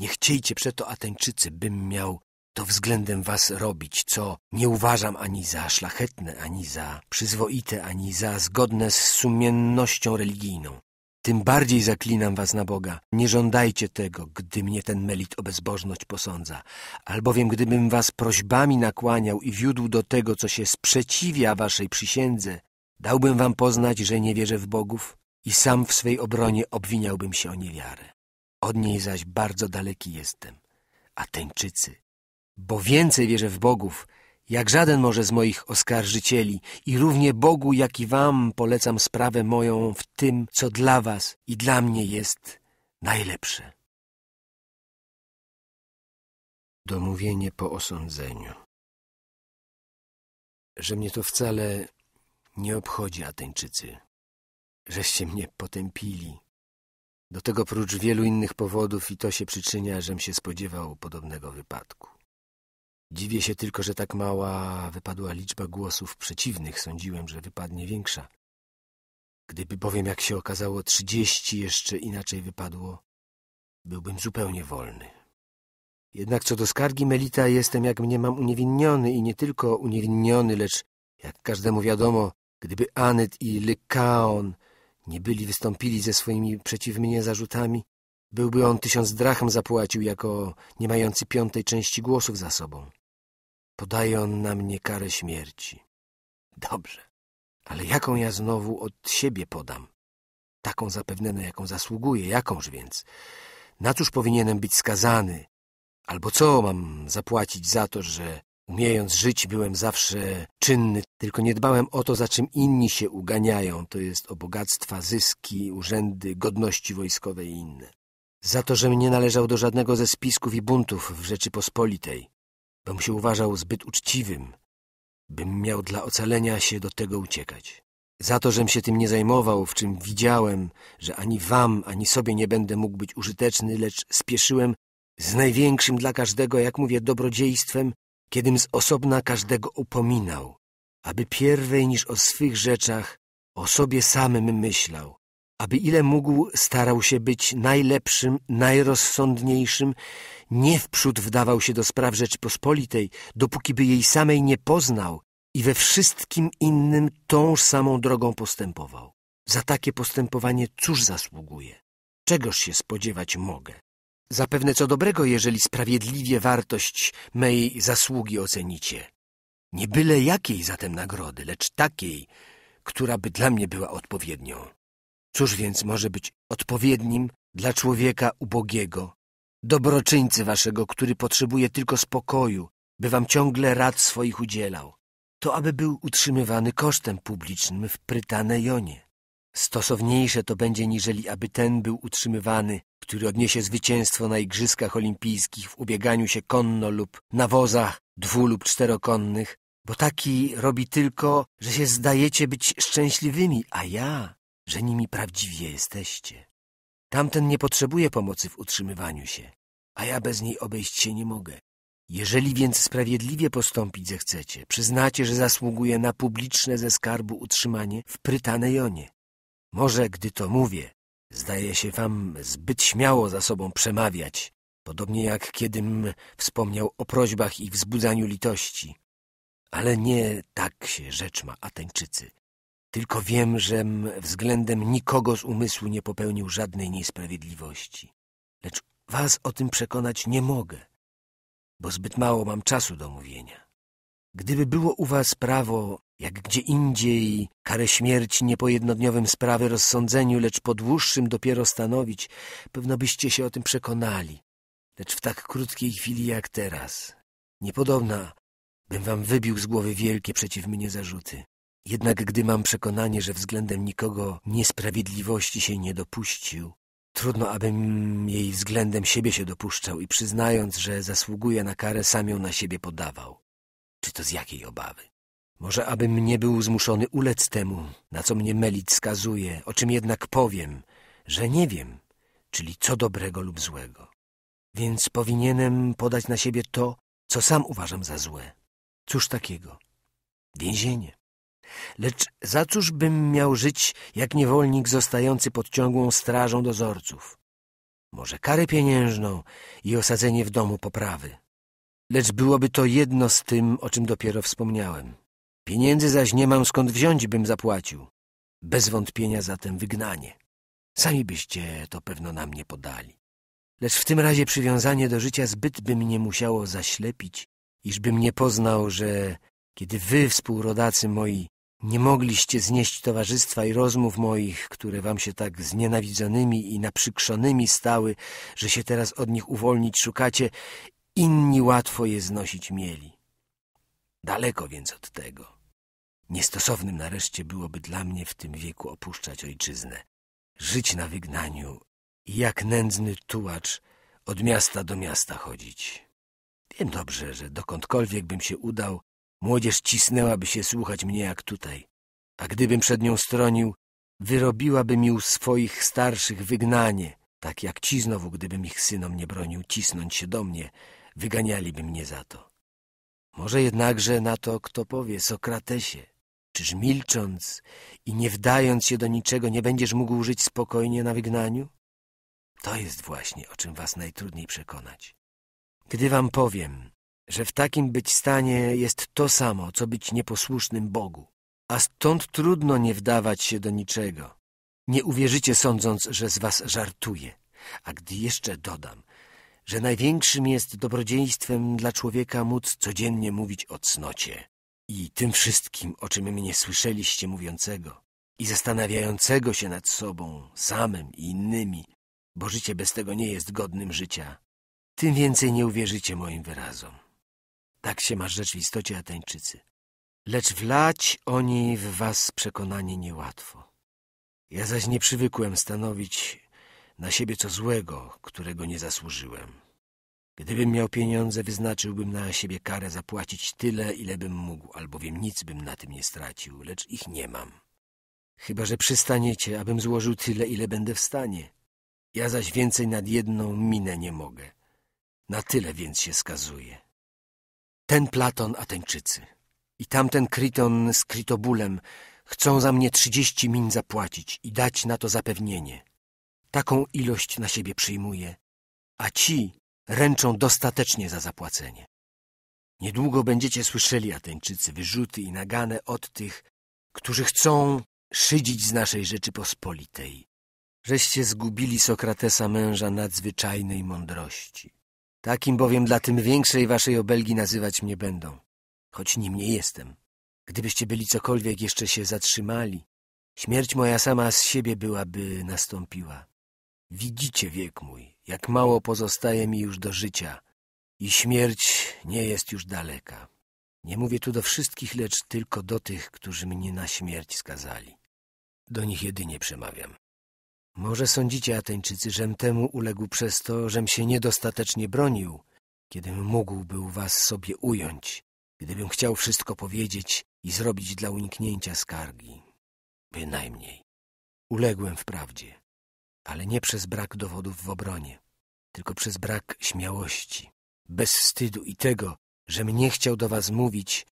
Speaker 1: Nie chciejcie przeto, Ateńczycy, bym miał to względem was robić, co nie uważam ani za szlachetne, ani za przyzwoite, ani za zgodne z sumiennością religijną. Tym bardziej zaklinam was na Boga. Nie żądajcie tego, gdy mnie ten melit o bezbożność posądza. Albowiem gdybym was prośbami nakłaniał i wiódł do tego, co się sprzeciwia waszej przysiędze, dałbym wam poznać, że nie wierzę w bogów i sam w swej obronie obwiniałbym się o niewiarę. Od niej zaś bardzo daleki jestem, a Teńczycy. Bo więcej wierzę w bogów, jak żaden może z moich oskarżycieli i równie Bogu, jak i wam polecam sprawę moją w tym, co dla was i dla mnie jest najlepsze. Domówienie po osądzeniu Że mnie to wcale nie obchodzi, Ateńczycy, żeście mnie potępili. Do tego prócz wielu innych powodów i to się przyczynia, żem się spodziewał podobnego wypadku. Dziwię się tylko, że tak mała wypadła liczba głosów przeciwnych. Sądziłem, że wypadnie większa. Gdyby bowiem, jak się okazało, trzydzieści jeszcze inaczej wypadło, byłbym zupełnie wolny. Jednak co do skargi Melita, jestem, jak mnie mam uniewinniony i nie tylko uniewinniony, lecz, jak każdemu wiadomo, gdyby Anet i Lykaon nie byli wystąpili ze swoimi przeciw mnie zarzutami, byłby on tysiąc drachm zapłacił jako nie mający piątej części głosów za sobą. Podaje on na mnie karę śmierci. Dobrze, ale jaką ja znowu od siebie podam? Taką zapewne, na jaką zasługuję, jakąż więc? Na cóż powinienem być skazany? Albo co mam zapłacić za to, że umiejąc żyć byłem zawsze czynny, tylko nie dbałem o to, za czym inni się uganiają, to jest o bogactwa, zyski, urzędy, godności wojskowe i inne. Za to, że nie należał do żadnego ze spisków i buntów w Rzeczypospolitej bym się uważał zbyt uczciwym, bym miał dla ocalenia się do tego uciekać. Za to, żem się tym nie zajmował, w czym widziałem, że ani wam, ani sobie nie będę mógł być użyteczny, lecz spieszyłem z największym dla każdego, jak mówię, dobrodziejstwem, kiedym z osobna każdego upominał, aby pierwej niż o swych rzeczach o sobie samym myślał, aby ile mógł starał się być najlepszym, najrozsądniejszym, nie wprzód wdawał się do spraw Rzeczpospolitej, dopóki by jej samej nie poznał i we wszystkim innym tą samą drogą postępował. Za takie postępowanie cóż zasługuje? Czegoż się spodziewać mogę? Zapewne co dobrego, jeżeli sprawiedliwie wartość mej zasługi ocenicie. Nie byle jakiej zatem nagrody, lecz takiej, która by dla mnie była odpowiednią. Cóż więc może być odpowiednim dla człowieka ubogiego, dobroczyńcy waszego, który potrzebuje tylko spokoju, by wam ciągle rad swoich udzielał, to aby był utrzymywany kosztem publicznym w Prytanejonie. Stosowniejsze to będzie, niżeli aby ten był utrzymywany, który odniesie zwycięstwo na igrzyskach olimpijskich w ubieganiu się konno lub na wozach dwu- lub czterokonnych, bo taki robi tylko, że się zdajecie być szczęśliwymi, a ja, że nimi prawdziwie jesteście. Tamten nie potrzebuje pomocy w utrzymywaniu się, a ja bez niej obejść się nie mogę. Jeżeli więc sprawiedliwie postąpić zechcecie, przyznacie, że zasługuje na publiczne ze skarbu utrzymanie w Prytanejonie. Może, gdy to mówię, zdaje się wam zbyt śmiało za sobą przemawiać, podobnie jak kiedym wspomniał o prośbach i wzbudzaniu litości. Ale nie tak się rzecz ma Ateńczycy. Tylko wiem, żem względem nikogo z umysłu nie popełnił żadnej niesprawiedliwości. Lecz was o tym przekonać nie mogę, bo zbyt mało mam czasu do mówienia. Gdyby było u was prawo, jak gdzie indziej, karę śmierci nie po jednodniowym sprawy rozsądzeniu, lecz po dłuższym dopiero stanowić, pewno byście się o tym przekonali. Lecz w tak krótkiej chwili jak teraz. Niepodobna bym wam wybił z głowy wielkie przeciw mnie zarzuty. Jednak gdy mam przekonanie, że względem nikogo niesprawiedliwości się nie dopuścił, trudno, abym jej względem siebie się dopuszczał i przyznając, że zasługuje na karę, sam ją na siebie podawał. Czy to z jakiej obawy? Może abym nie był zmuszony ulec temu, na co mnie Melit skazuje, o czym jednak powiem, że nie wiem, czyli co dobrego lub złego. Więc powinienem podać na siebie to, co sam uważam za złe. Cóż takiego? Więzienie. Lecz za cóż bym miał żyć, jak niewolnik zostający pod ciągłą strażą dozorców? Może karę pieniężną i osadzenie w domu poprawy. Lecz byłoby to jedno z tym, o czym dopiero wspomniałem. Pieniędzy zaś nie mam skąd wziąć, bym zapłacił. Bez wątpienia zatem wygnanie. Sami byście to pewno na mnie podali. Lecz w tym razie przywiązanie do życia zbyt by mnie musiało zaślepić, iżbym nie poznał, że kiedy wy, współrodacy moi, nie mogliście znieść towarzystwa i rozmów moich, które wam się tak znienawidzonymi i naprzykrzonymi stały, że się teraz od nich uwolnić szukacie, inni łatwo je znosić mieli. Daleko więc od tego. Niestosownym nareszcie byłoby dla mnie w tym wieku opuszczać ojczyznę, żyć na wygnaniu i jak nędzny tułacz od miasta do miasta chodzić. Wiem dobrze, że dokądkolwiek bym się udał, Młodzież cisnęłaby się słuchać mnie jak tutaj, a gdybym przed nią stronił, wyrobiłaby mi u swoich starszych wygnanie, tak jak ci znowu, gdybym ich synom nie bronił cisnąć się do mnie, wyganialiby mnie za to. Może jednakże na to kto powie, Sokratesie, czyż milcząc i nie wdając się do niczego nie będziesz mógł żyć spokojnie na wygnaniu? To jest właśnie, o czym was najtrudniej przekonać. Gdy wam powiem, że w takim być stanie jest to samo, co być nieposłusznym Bogu. A stąd trudno nie wdawać się do niczego. Nie uwierzycie sądząc, że z was żartuje. A gdy jeszcze dodam, że największym jest dobrodziejstwem dla człowieka móc codziennie mówić o cnocie i tym wszystkim, o czym mnie słyszeliście mówiącego i zastanawiającego się nad sobą, samym i innymi, bo życie bez tego nie jest godnym życia, tym więcej nie uwierzycie moim wyrazom. Tak się ma w rzeczywistości Ateńczycy. Lecz wlać oni w was przekonanie niełatwo. Ja zaś nie przywykłem stanowić na siebie co złego, którego nie zasłużyłem. Gdybym miał pieniądze, wyznaczyłbym na siebie karę zapłacić tyle, ile bym mógł, albowiem nic bym na tym nie stracił, lecz ich nie mam. Chyba, że przystaniecie, abym złożył tyle, ile będę w stanie. Ja zaś więcej nad jedną minę nie mogę. Na tyle więc się skazuje ten Platon Ateńczycy i tamten Kryton z Krytobulem chcą za mnie trzydzieści min zapłacić i dać na to zapewnienie. Taką ilość na siebie przyjmuję, a ci ręczą dostatecznie za zapłacenie. Niedługo będziecie słyszeli, Ateńczycy, wyrzuty i nagane od tych, którzy chcą szydzić z naszej Rzeczypospolitej, żeście zgubili Sokratesa męża nadzwyczajnej mądrości. Takim bowiem dla tym większej waszej obelgi nazywać mnie będą, choć nim nie jestem. Gdybyście byli cokolwiek jeszcze się zatrzymali, śmierć moja sama z siebie byłaby nastąpiła. Widzicie wiek mój, jak mało pozostaje mi już do życia i śmierć nie jest już daleka. Nie mówię tu do wszystkich, lecz tylko do tych, którzy mnie na śmierć skazali. Do nich jedynie przemawiam. Może sądzicie, Ateńczycy, żem temu uległ przez to, żem się niedostatecznie bronił, kiedy mógł był was sobie ująć, gdybym chciał wszystko powiedzieć i zrobić dla uniknięcia skargi. Bynajmniej. Uległem wprawdzie, ale nie przez brak dowodów w obronie, tylko przez brak śmiałości, bez wstydu i tego, żem nie chciał do was mówić,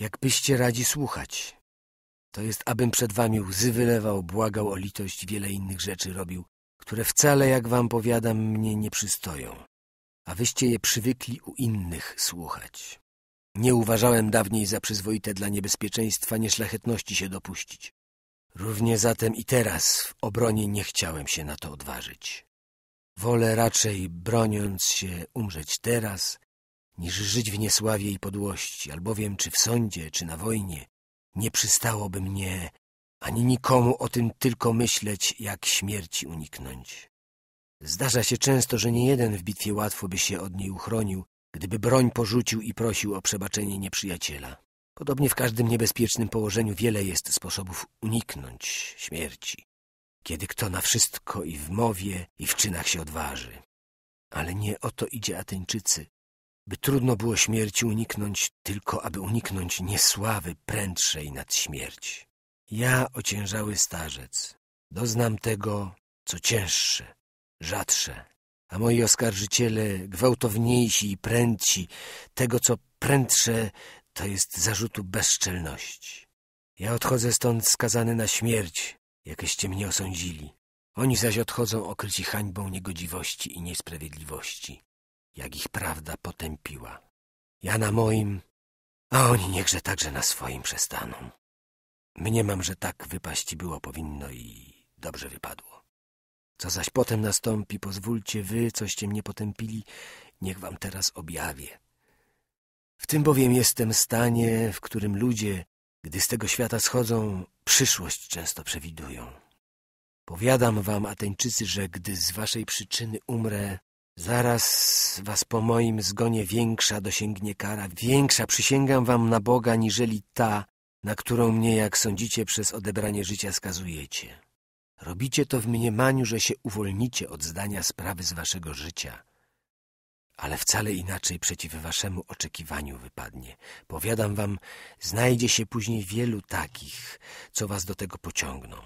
Speaker 1: jakbyście radzi słuchać. To jest, abym przed wami łzy wylewał, błagał o litość, wiele innych rzeczy robił, które wcale, jak wam powiadam, mnie nie przystoją, a wyście je przywykli u innych słuchać. Nie uważałem dawniej za przyzwoite dla niebezpieczeństwa nieszlachetności się dopuścić. Równie zatem i teraz w obronie nie chciałem się na to odważyć. Wolę raczej, broniąc się, umrzeć teraz, niż żyć w niesławie i podłości, albowiem czy w sądzie, czy na wojnie, nie przystałoby mnie ani nikomu o tym tylko myśleć, jak śmierci uniknąć. Zdarza się często, że niejeden w bitwie łatwo by się od niej uchronił, gdyby broń porzucił i prosił o przebaczenie nieprzyjaciela. Podobnie w każdym niebezpiecznym położeniu wiele jest sposobów uniknąć śmierci, kiedy kto na wszystko i w mowie, i w czynach się odważy. Ale nie o to idzie Ateńczycy by trudno było śmierci uniknąć, tylko aby uniknąć niesławy prędszej nad śmierć. Ja, ociężały starzec, doznam tego, co cięższe, rzadsze, a moi oskarżyciele gwałtowniejsi i prędsi, tego, co prędsze, to jest zarzutu bezczelności. Ja odchodzę stąd skazany na śmierć, jakieście mnie osądzili. Oni zaś odchodzą okryci hańbą niegodziwości i niesprawiedliwości jak ich prawda potępiła. Ja na moim, a oni niechże także na swoim przestaną. Mniemam, że tak wypaści było powinno i dobrze wypadło. Co zaś potem nastąpi, pozwólcie wy, coście mnie potępili, niech wam teraz objawię. W tym bowiem jestem stanie, w którym ludzie, gdy z tego świata schodzą, przyszłość często przewidują. Powiadam wam, Ateńczycy, że gdy z waszej przyczyny umrę, Zaraz was po moim zgonie większa dosięgnie kara, większa przysięgam wam na Boga, niżeli ta, na którą mnie, jak sądzicie, przez odebranie życia skazujecie. Robicie to w mniemaniu, że się uwolnicie od zdania sprawy z waszego życia. Ale wcale inaczej przeciw waszemu oczekiwaniu wypadnie. Powiadam wam, znajdzie się później wielu takich, co was do tego pociągną.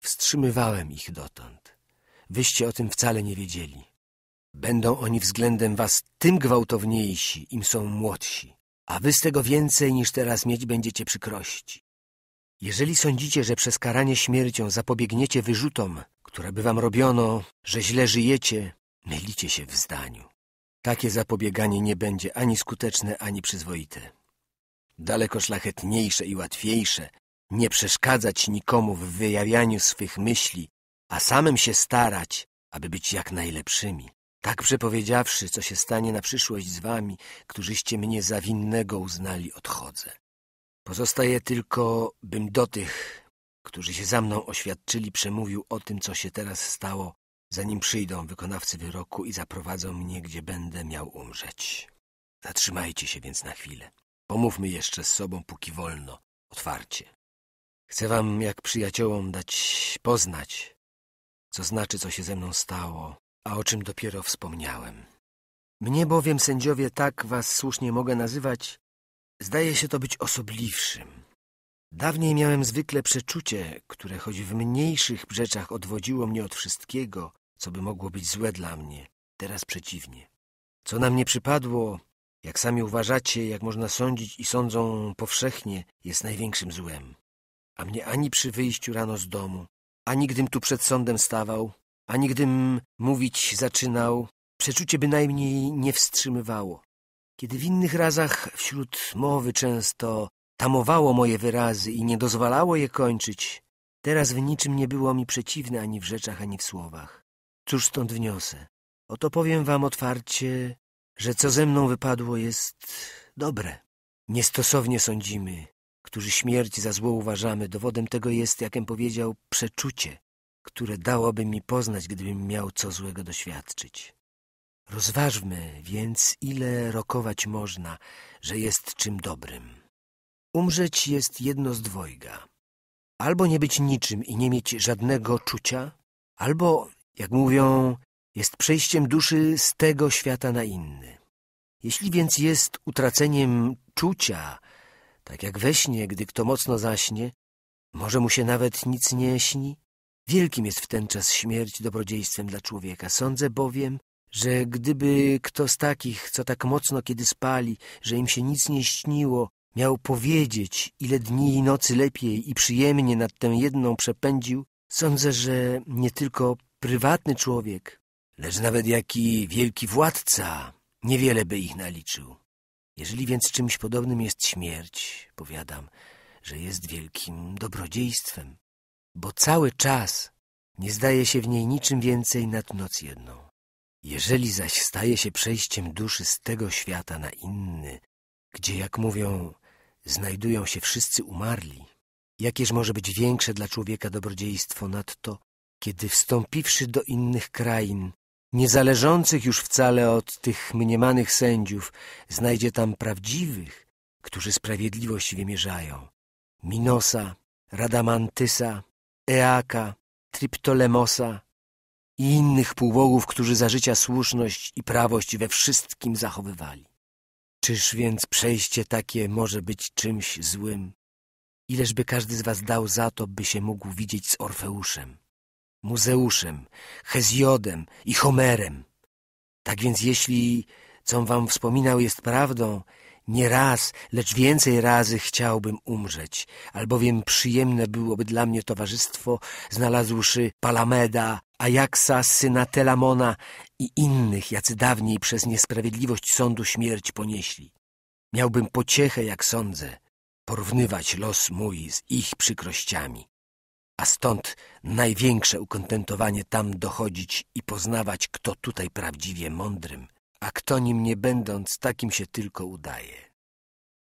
Speaker 1: Wstrzymywałem ich dotąd. Wyście o tym wcale nie wiedzieli. Będą oni względem was tym gwałtowniejsi, im są młodsi, a wy z tego więcej niż teraz mieć będziecie przykrości. Jeżeli sądzicie, że przez karanie śmiercią zapobiegniecie wyrzutom, które by wam robiono, że źle żyjecie, mylicie się w zdaniu. Takie zapobieganie nie będzie ani skuteczne, ani przyzwoite. Daleko szlachetniejsze i łatwiejsze nie przeszkadzać nikomu w wyjawianiu swych myśli, a samym się starać, aby być jak najlepszymi. Tak przepowiedziawszy, co się stanie na przyszłość z wami, którzyście mnie za winnego uznali, odchodzę. Pozostaje tylko, bym do tych, którzy się za mną oświadczyli, przemówił o tym, co się teraz stało, zanim przyjdą wykonawcy wyroku i zaprowadzą mnie, gdzie będę miał umrzeć. Zatrzymajcie się więc na chwilę. Pomówmy jeszcze z sobą, póki wolno, otwarcie. Chcę wam, jak przyjaciołom, dać poznać, co znaczy, co się ze mną stało, a o czym dopiero wspomniałem. Mnie bowiem sędziowie, tak was słusznie mogę nazywać, zdaje się to być osobliwszym. Dawniej miałem zwykle przeczucie, które choć w mniejszych rzeczach odwodziło mnie od wszystkiego, co by mogło być złe dla mnie, teraz przeciwnie. Co na mnie przypadło, jak sami uważacie, jak można sądzić i sądzą powszechnie, jest największym złem. A mnie ani przy wyjściu rano z domu, ani gdym tu przed sądem stawał, ani gdym mówić zaczynał, przeczucie bynajmniej nie wstrzymywało. Kiedy w innych razach wśród mowy często tamowało moje wyrazy i nie dozwalało je kończyć, teraz w niczym nie było mi przeciwne ani w rzeczach, ani w słowach. Cóż stąd wniosę? Oto powiem wam otwarcie, że co ze mną wypadło jest dobre. Niestosownie sądzimy, którzy śmierć za zło uważamy. Dowodem tego jest, jakem powiedział, przeczucie które dałoby mi poznać, gdybym miał co złego doświadczyć. Rozważmy więc, ile rokować można, że jest czym dobrym. Umrzeć jest jedno z dwojga. Albo nie być niczym i nie mieć żadnego czucia, albo, jak mówią, jest przejściem duszy z tego świata na inny. Jeśli więc jest utraceniem czucia, tak jak we śnie, gdy kto mocno zaśnie, może mu się nawet nic nie śni, Wielkim jest w ten czas śmierć dobrodziejstwem dla człowieka. Sądzę bowiem, że gdyby kto z takich, co tak mocno kiedy spali, że im się nic nie śniło, miał powiedzieć, ile dni i nocy lepiej i przyjemnie nad tę jedną przepędził, sądzę, że nie tylko prywatny człowiek, lecz nawet jaki wielki władca niewiele by ich naliczył. Jeżeli więc czymś podobnym jest śmierć, powiadam, że jest wielkim dobrodziejstwem bo cały czas nie zdaje się w niej niczym więcej nad noc jedną. Jeżeli zaś staje się przejściem duszy z tego świata na inny, gdzie, jak mówią, znajdują się wszyscy umarli, jakież może być większe dla człowieka dobrodziejstwo to, kiedy wstąpiwszy do innych krain, niezależących już wcale od tych mniemanych sędziów, znajdzie tam prawdziwych, którzy sprawiedliwość wymierzają, Minosa, Radamantysa, Eaka, Triptolemosa i innych półbogów, którzy za życia słuszność i prawość we wszystkim zachowywali. Czyż więc przejście takie może być czymś złym? Ileżby każdy z was dał za to, by się mógł widzieć z Orfeuszem, Muzeuszem, Hesiodem i Homerem. Tak więc jeśli, co wam wspominał, jest prawdą nie raz, lecz więcej razy chciałbym umrzeć, albowiem przyjemne byłoby dla mnie towarzystwo, znalazłszy Palameda, Ajaxa, syna Telamona i innych, jacy dawniej przez niesprawiedliwość sądu śmierć ponieśli. Miałbym pociechę, jak sądzę, porównywać los mój z ich przykrościami. A stąd największe ukontentowanie tam dochodzić i poznawać, kto tutaj prawdziwie mądrym, a kto nim nie będąc, takim się tylko udaje.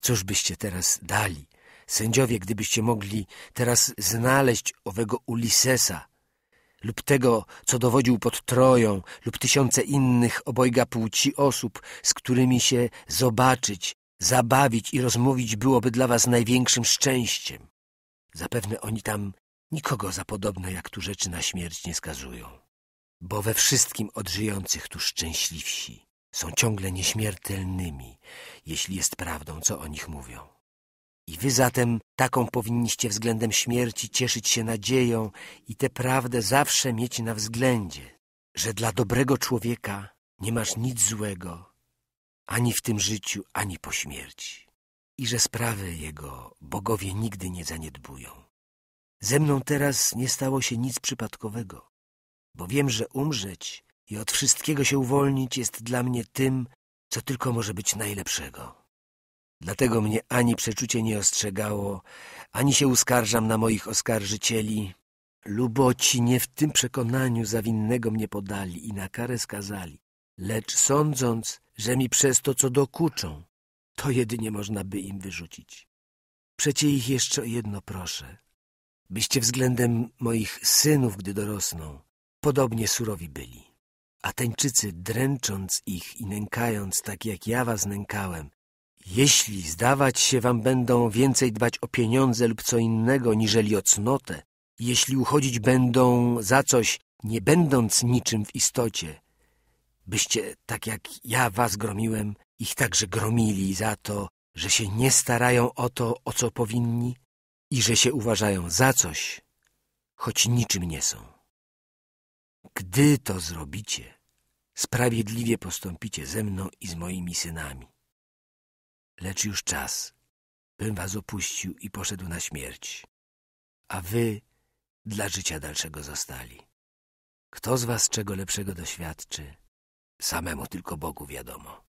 Speaker 1: Cóż byście teraz dali, sędziowie, gdybyście mogli teraz znaleźć owego Ulisesa lub tego, co dowodził pod Troją, lub tysiące innych obojga płci osób, z którymi się zobaczyć, zabawić i rozmówić byłoby dla was największym szczęściem. Zapewne oni tam nikogo za podobne jak tu rzeczy na śmierć nie skazują, bo we wszystkim od żyjących tu szczęśliwsi. Są ciągle nieśmiertelnymi, jeśli jest prawdą, co o nich mówią. I wy zatem taką powinniście względem śmierci cieszyć się nadzieją i tę prawdę zawsze mieć na względzie, że dla dobrego człowieka nie masz nic złego ani w tym życiu, ani po śmierci i że sprawy jego bogowie nigdy nie zaniedbują. Ze mną teraz nie stało się nic przypadkowego, bo wiem, że umrzeć i od wszystkiego się uwolnić jest dla mnie tym, co tylko może być najlepszego. Dlatego mnie ani przeczucie nie ostrzegało, ani się uskarżam na moich oskarżycieli. Luboci nie w tym przekonaniu zawinnego mnie podali i na karę skazali, lecz sądząc, że mi przez to, co dokuczą, to jedynie można by im wyrzucić. Przecie ich jeszcze o jedno proszę, byście względem moich synów, gdy dorosną, podobnie surowi byli. Ateńczycy, dręcząc ich i nękając, tak jak ja was nękałem, jeśli zdawać się wam będą więcej dbać o pieniądze lub co innego, niżeli o cnotę, jeśli uchodzić będą za coś, nie będąc niczym w istocie, byście, tak jak ja was gromiłem, ich także gromili za to, że się nie starają o to, o co powinni i że się uważają za coś, choć niczym nie są. Gdy to zrobicie, sprawiedliwie postąpicie ze mną i z moimi synami. Lecz już czas, bym was opuścił i poszedł na śmierć, a wy dla życia dalszego zostali. Kto z was czego lepszego doświadczy, samemu tylko Bogu wiadomo.